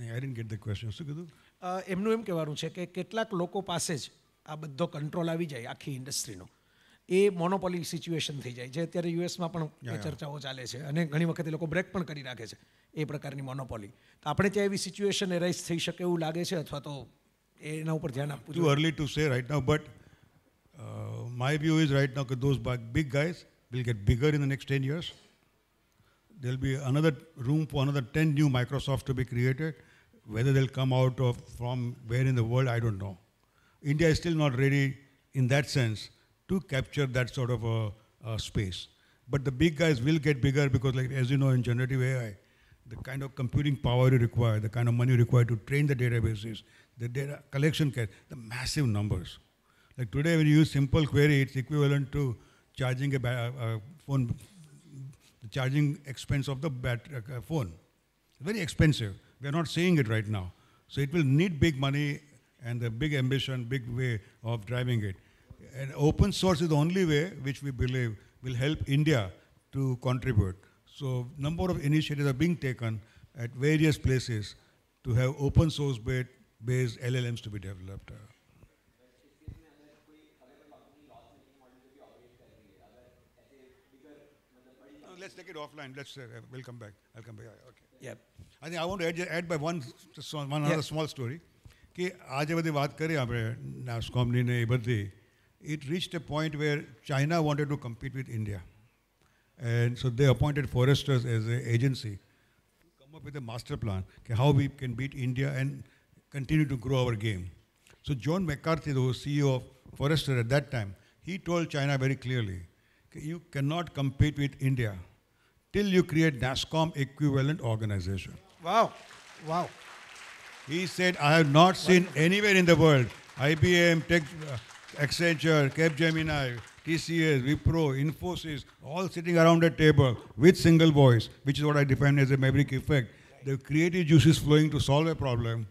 નહીં I don't get the શું કીધું એમનું એમ કહેવાનું છે કે કેટલાક લોકો પાસે જ આ બધો કંટ્રોલ આવી જાય આખી ઇન્ડસ્ટ્રીનો એ મોનોપોલી સિચ્યુએશન થઈ જાય જે અત્યારે યુએસમાં પણ ચર્ચાઓ ચાલે છે અને ઘણી વખત એ લોકો બ્રેક પણ કરી રાખે છે એ પ્રકારની મોનોપોલી તો આપણે ત્યાં એવી સિચ્યુએશન એરાઇઝ થઈ શકે એવું લાગે છે અથવા તો એના ઉપર ધ્યાન આપવું too early to say right now but my view is right now કે those big guys will get bigger in the next ten years there'll be another room for another 10 new Microsoft to be created. Whether they'll come out of from where in the world, I don't know. India is still not ready in that sense to capture that sort of a, a space. But the big guys will get bigger because, like as you know, in generative AI, the kind of computing power you require, the kind of money required to train the databases, the data collection, the massive numbers. Like today, when you use simple query, it's equivalent to charging a, a phone the charging expense of the uh, uh, phone. Very expensive. We are not seeing it right now. So it will need big money and the big ambition, big way of driving it. And open source is the only way which we believe will help India to contribute. So number of initiatives are being taken at various places to have open source based LLMs to be developed. it offline. Let's, say uh, we'll come back. I'll come back. Okay. Yep. I think I want to add, by one, one other small story. કે આજે બધી વાત કરી આપણે નાસ્કોમની ને એ બધી it reached a point where China wanted to compete with India. And so they appointed foresters as an agency to come up with a master plan how we can beat India and continue to grow our game. So John McCarthy, the CEO of Forrester at that time, he told China very clearly, you cannot compete with India till you create NASCOM equivalent organization. Wow, wow. He said, I have not seen Wonderful. anywhere in the world IBM, Tech, uh, Accenture, Capgemini, TCS, Wipro, Infosys, all sitting around a table with single voice, which is what I define as a maverick effect. The creative juices flowing to solve a problem.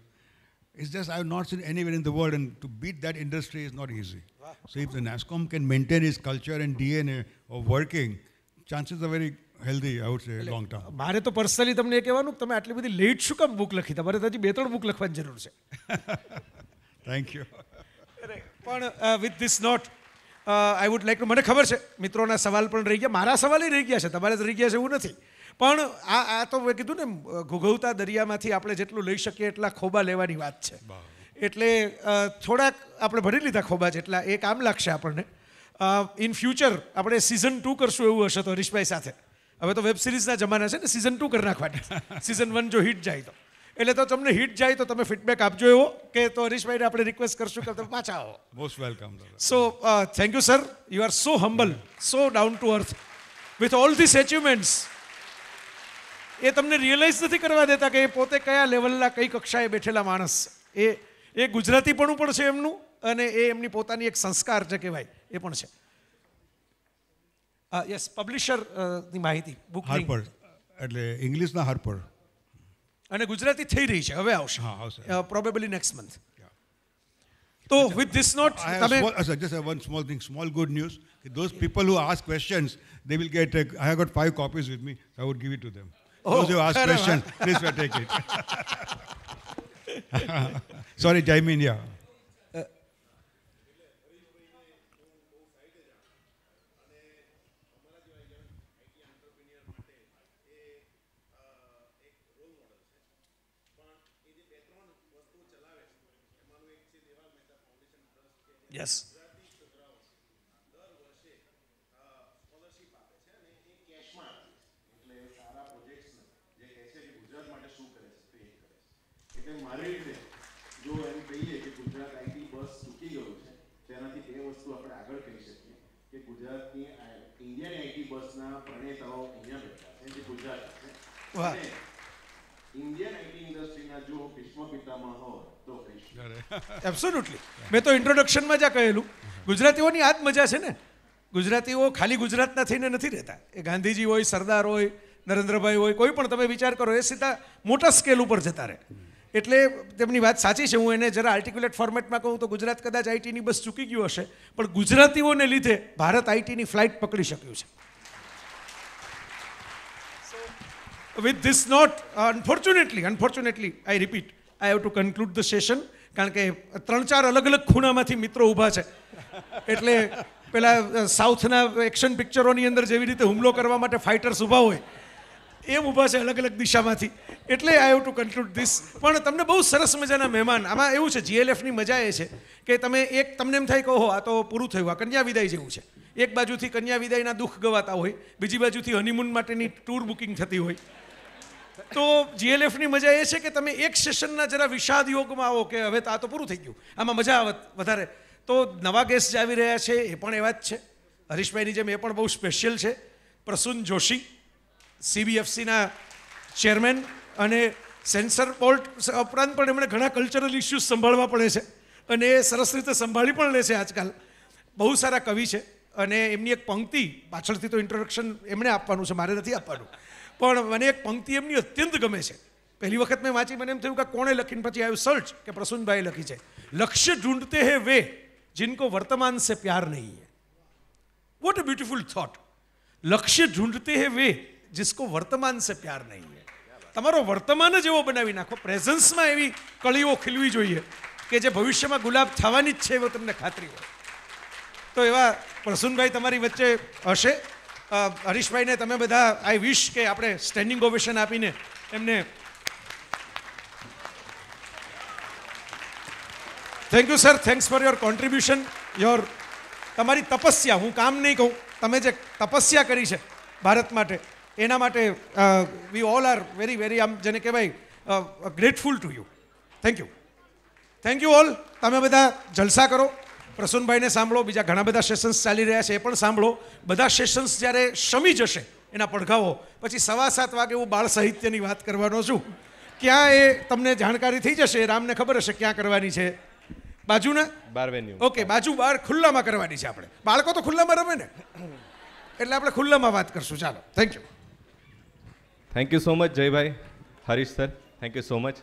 It's just I have not seen anywhere in the world, and to beat that industry is not easy. Wow. So if the NASCOM can maintain its culture and DNA of working, chances are very healthy I would long term મારે તો personally તમને એ કહેવાનું તમે આટલી બધી late શું કામ book લખી તમારે હજી બે ત્રણ બુક લખવાની જરૂર છે થેન્ક યુ પણ with this note I would like મને ખબર છે મિત્રોના સવાલ પણ રહી ગયા મારા સવાલ રહી ગયા છે તમારે રહી ગયા છે એવું નથી પણ આ આ તો મેં કીધું ને ઘુઘવતા દરિયામાંથી આપણે જેટલું લઈ શકીએ એટલા ખોબા લેવાની વાત છે એટલે થોડાક આપણે ભરી લીધા ખોબા જેટલા એ કામ લાગશે આપણને ઇન ફ્યુચર આપણે સિઝન ટુ કરશું એવું હશે તો હરીશભાઈ સાથે હવે તો વેબ સિરીઝના જમાના છે ને સિઝન ટુ કરી નાખવાની સિઝન વન જો હિટ જાય તો એટલે તો તમને હિટ જાય તો તમે ફીડબેક આપજો એવો કે તો હરીશભાઈને આપણે રિક્વેસ્ટ કરશું કે તમે પાછા આવો most welcome so thank you sir you are so humble so down to earth with all this achievements એ તમને રિયલાઇઝ નથી કરવા દેતા કે એ પોતે કયા લેવલના કઈ કક્ષાએ બેઠેલા માણસ એ એ ગુજરાતીપણું પણ છે એમનું અને એ એમની પોતાની એક સંસ્કાર જે કહેવાય એ પણ છે યસ uh, પબ્લિશરની uh, માહિતી બુક હાર્પર એટલે ના હાર્પર અને ગુજરાતી થઈ રહી છે હવે આવશે હા આવશે પ્રોબેબલી નેક્સ્ટ મંથ તો વિથ ધીસ નોટ તમે just one small thing small good news કે those people who ask questions they will get I have got five copies with me I would give it to them those who ask question please take it sorry Jay India yes એટલે મારી રીતે જો એમ કહીએ કે Gujarat IT બસ ચૂકી ગયું છે તેનાથી એ વસ્તુ આપણે આગળ કહી શકીએ કે ગુજરાતની ઇન્ડિયન આઈટી બસના પ્રણેતાઓ જે ગુજરાત છે ઇન્ડિયન આઈટી ઇન્ડસ્ટ્રીના જો ભીષ્મ પિતામાં હોય એબ્સોલ્યુટલી મેં તો ઇન્ટ્રોડક્શનમાં જ કહેલું ગુજરાતીઓની આ જ મજા છે ને ગુજરાતીઓ ખાલી ગુજરાતના થઈને નથી રહેતા એ ગાંધીજી હોય સરદાર હોય નરેન્દ્રભાઈ હોય કોઈ પણ તમે વિચાર કરો એ સીધા મોટા સ્કેલ ઉપર જતા રહે એટલે તેમની વાત સાચી છે હું એને જરા આર્ટિક્યુલેટ ફોર્મેટમાં કહું તો ગુજરાત કદાચ આઈટીની બસ ચૂકી ગયું હશે પણ ગુજરાતીઓને લીધે ભારત આઈટીની ફ્લાઇટ પકડી શક્યું છે with this note unfortunately, unfortunately, I repeat I have to conclude the session કારણ કે ત્રણ ચાર અલગ અલગ ખૂણામાંથી મિત્રો ઊભા છે એટલે પેલા સાઉથના એક્શન પિક્ચરોની અંદર જેવી રીતે હુમલો કરવા માટે ફાઇટર્સ ઊભા હોય એમ ઊભા છે અલગ અલગ દિશામાંથી એટલે I have to conclude this પણ તમને બહુ સરસ મજાના મહેમાન આમાં એવું છે જીએલએફની મજા એ છે કે તમે એક તમને એમ થાય કહો આ તો પૂરું થયું આ કન્યા વિદાય જેવું છે એક બાજુથી કન્યા વિદાયના દુઃખ ગવાતા હોય બીજી બાજુથી હનીમૂન માટેની ટૂર બુકિંગ થતી હોય તો જીએલએફની મજા એ છે કે તમે એક સેશનના જરા વિષાદ યોગમાં આવો કે હવે આ તો પૂરું થઈ ગયું આમાં મજા આવત વધારે તો નવા ગેસ્ટ આવી રહ્યા છે એ પણ એવા જ છે હરીશભાઈની જેમ એ પણ બહુ સ્પેશિયલ છે પ્રસૂન જોશી સીબીએફસીના ચેરમેન અને સેન્સર બોલ્ટ ઉપરાંત પણ એમણે ઘણા કલ્ચરલ ઇસ્યુઝ સંભાળવા પડે છે અને એ સરસ રીતે સંભાળી પણ લે છે આજકાલ બહુ સારા કવિ છે અને એમની એક પંક્તિ પાછળથી તો ઇન્ટ્રોડક્શન એમણે આપવાનું છે મારે નથી આપવાનું પણ મને એક પંક્તિ એમની અત્યંત ગમે છે પહેલી વખત મેં વાંચી મને એમ થયું કે કોણે લખીને પછી આવ્યું સર્ચ કે પ્રસુનભાઈ લખી છે લક્ષ્ય ઢૂંઢતે હે વે જિનકો વર્તમાન સે પ્યાર નહીં હે વોટ અ બ્યુટિફુલ થોટ લક્ષ્ય ઢૂંઢતે હે વે જિસકો વર્તમાન સે પ્યાર નહીં હે તમારો વર્તમાન જ એવો બનાવી નાખો પ્રેઝન્સમાં એવી કળીઓ ખીલવી જોઈએ કે જે ભવિષ્યમાં ગુલાબ થવાની જ છે એવો તમને ખાતરી હોય તો એવા પ્રસુનભાઈ તમારી વચ્ચે હશે હરીશભાઈને તમે બધા આઈ વિશ કે આપણે સ્ટેન્ડિંગ ઓવેશન આપીને એમને thank you sir thanks for your contribution your તમારી તપસ્યા હું કામ નહીં કહું તમે જે તપસ્યા કરી છે ભારત માટે એના માટે we all are very very આમ જેને કહેવાય grateful to you thank you thank you all તમે બધા જલસા કરો પ્રસૂનભાઈને સાંભળો બીજા ઘણા બધા સેશન્સ ચાલી રહ્યા છે એ પણ સાંભળો બધા સેશન્સ જ્યારે શમી જશે એના પડઘાઓ પછી સવા સાત વાગે હું બાળ સાહિત્યની વાત કરવાનો છું ક્યાં એ તમને જાણકારી થઈ જશે રામને ખબર હશે ક્યાં કરવાની છે બાજુ ને ઓકે બાજુ બહાર ખુલ્લામાં કરવાની છે આપણે બાળકો તો ખુલ્લામાં રમે ને એટલે આપણે ખુલ્લામાં વાત કરશું ચાલો thank you thank you so much Jaybhai Harish sir thank you so much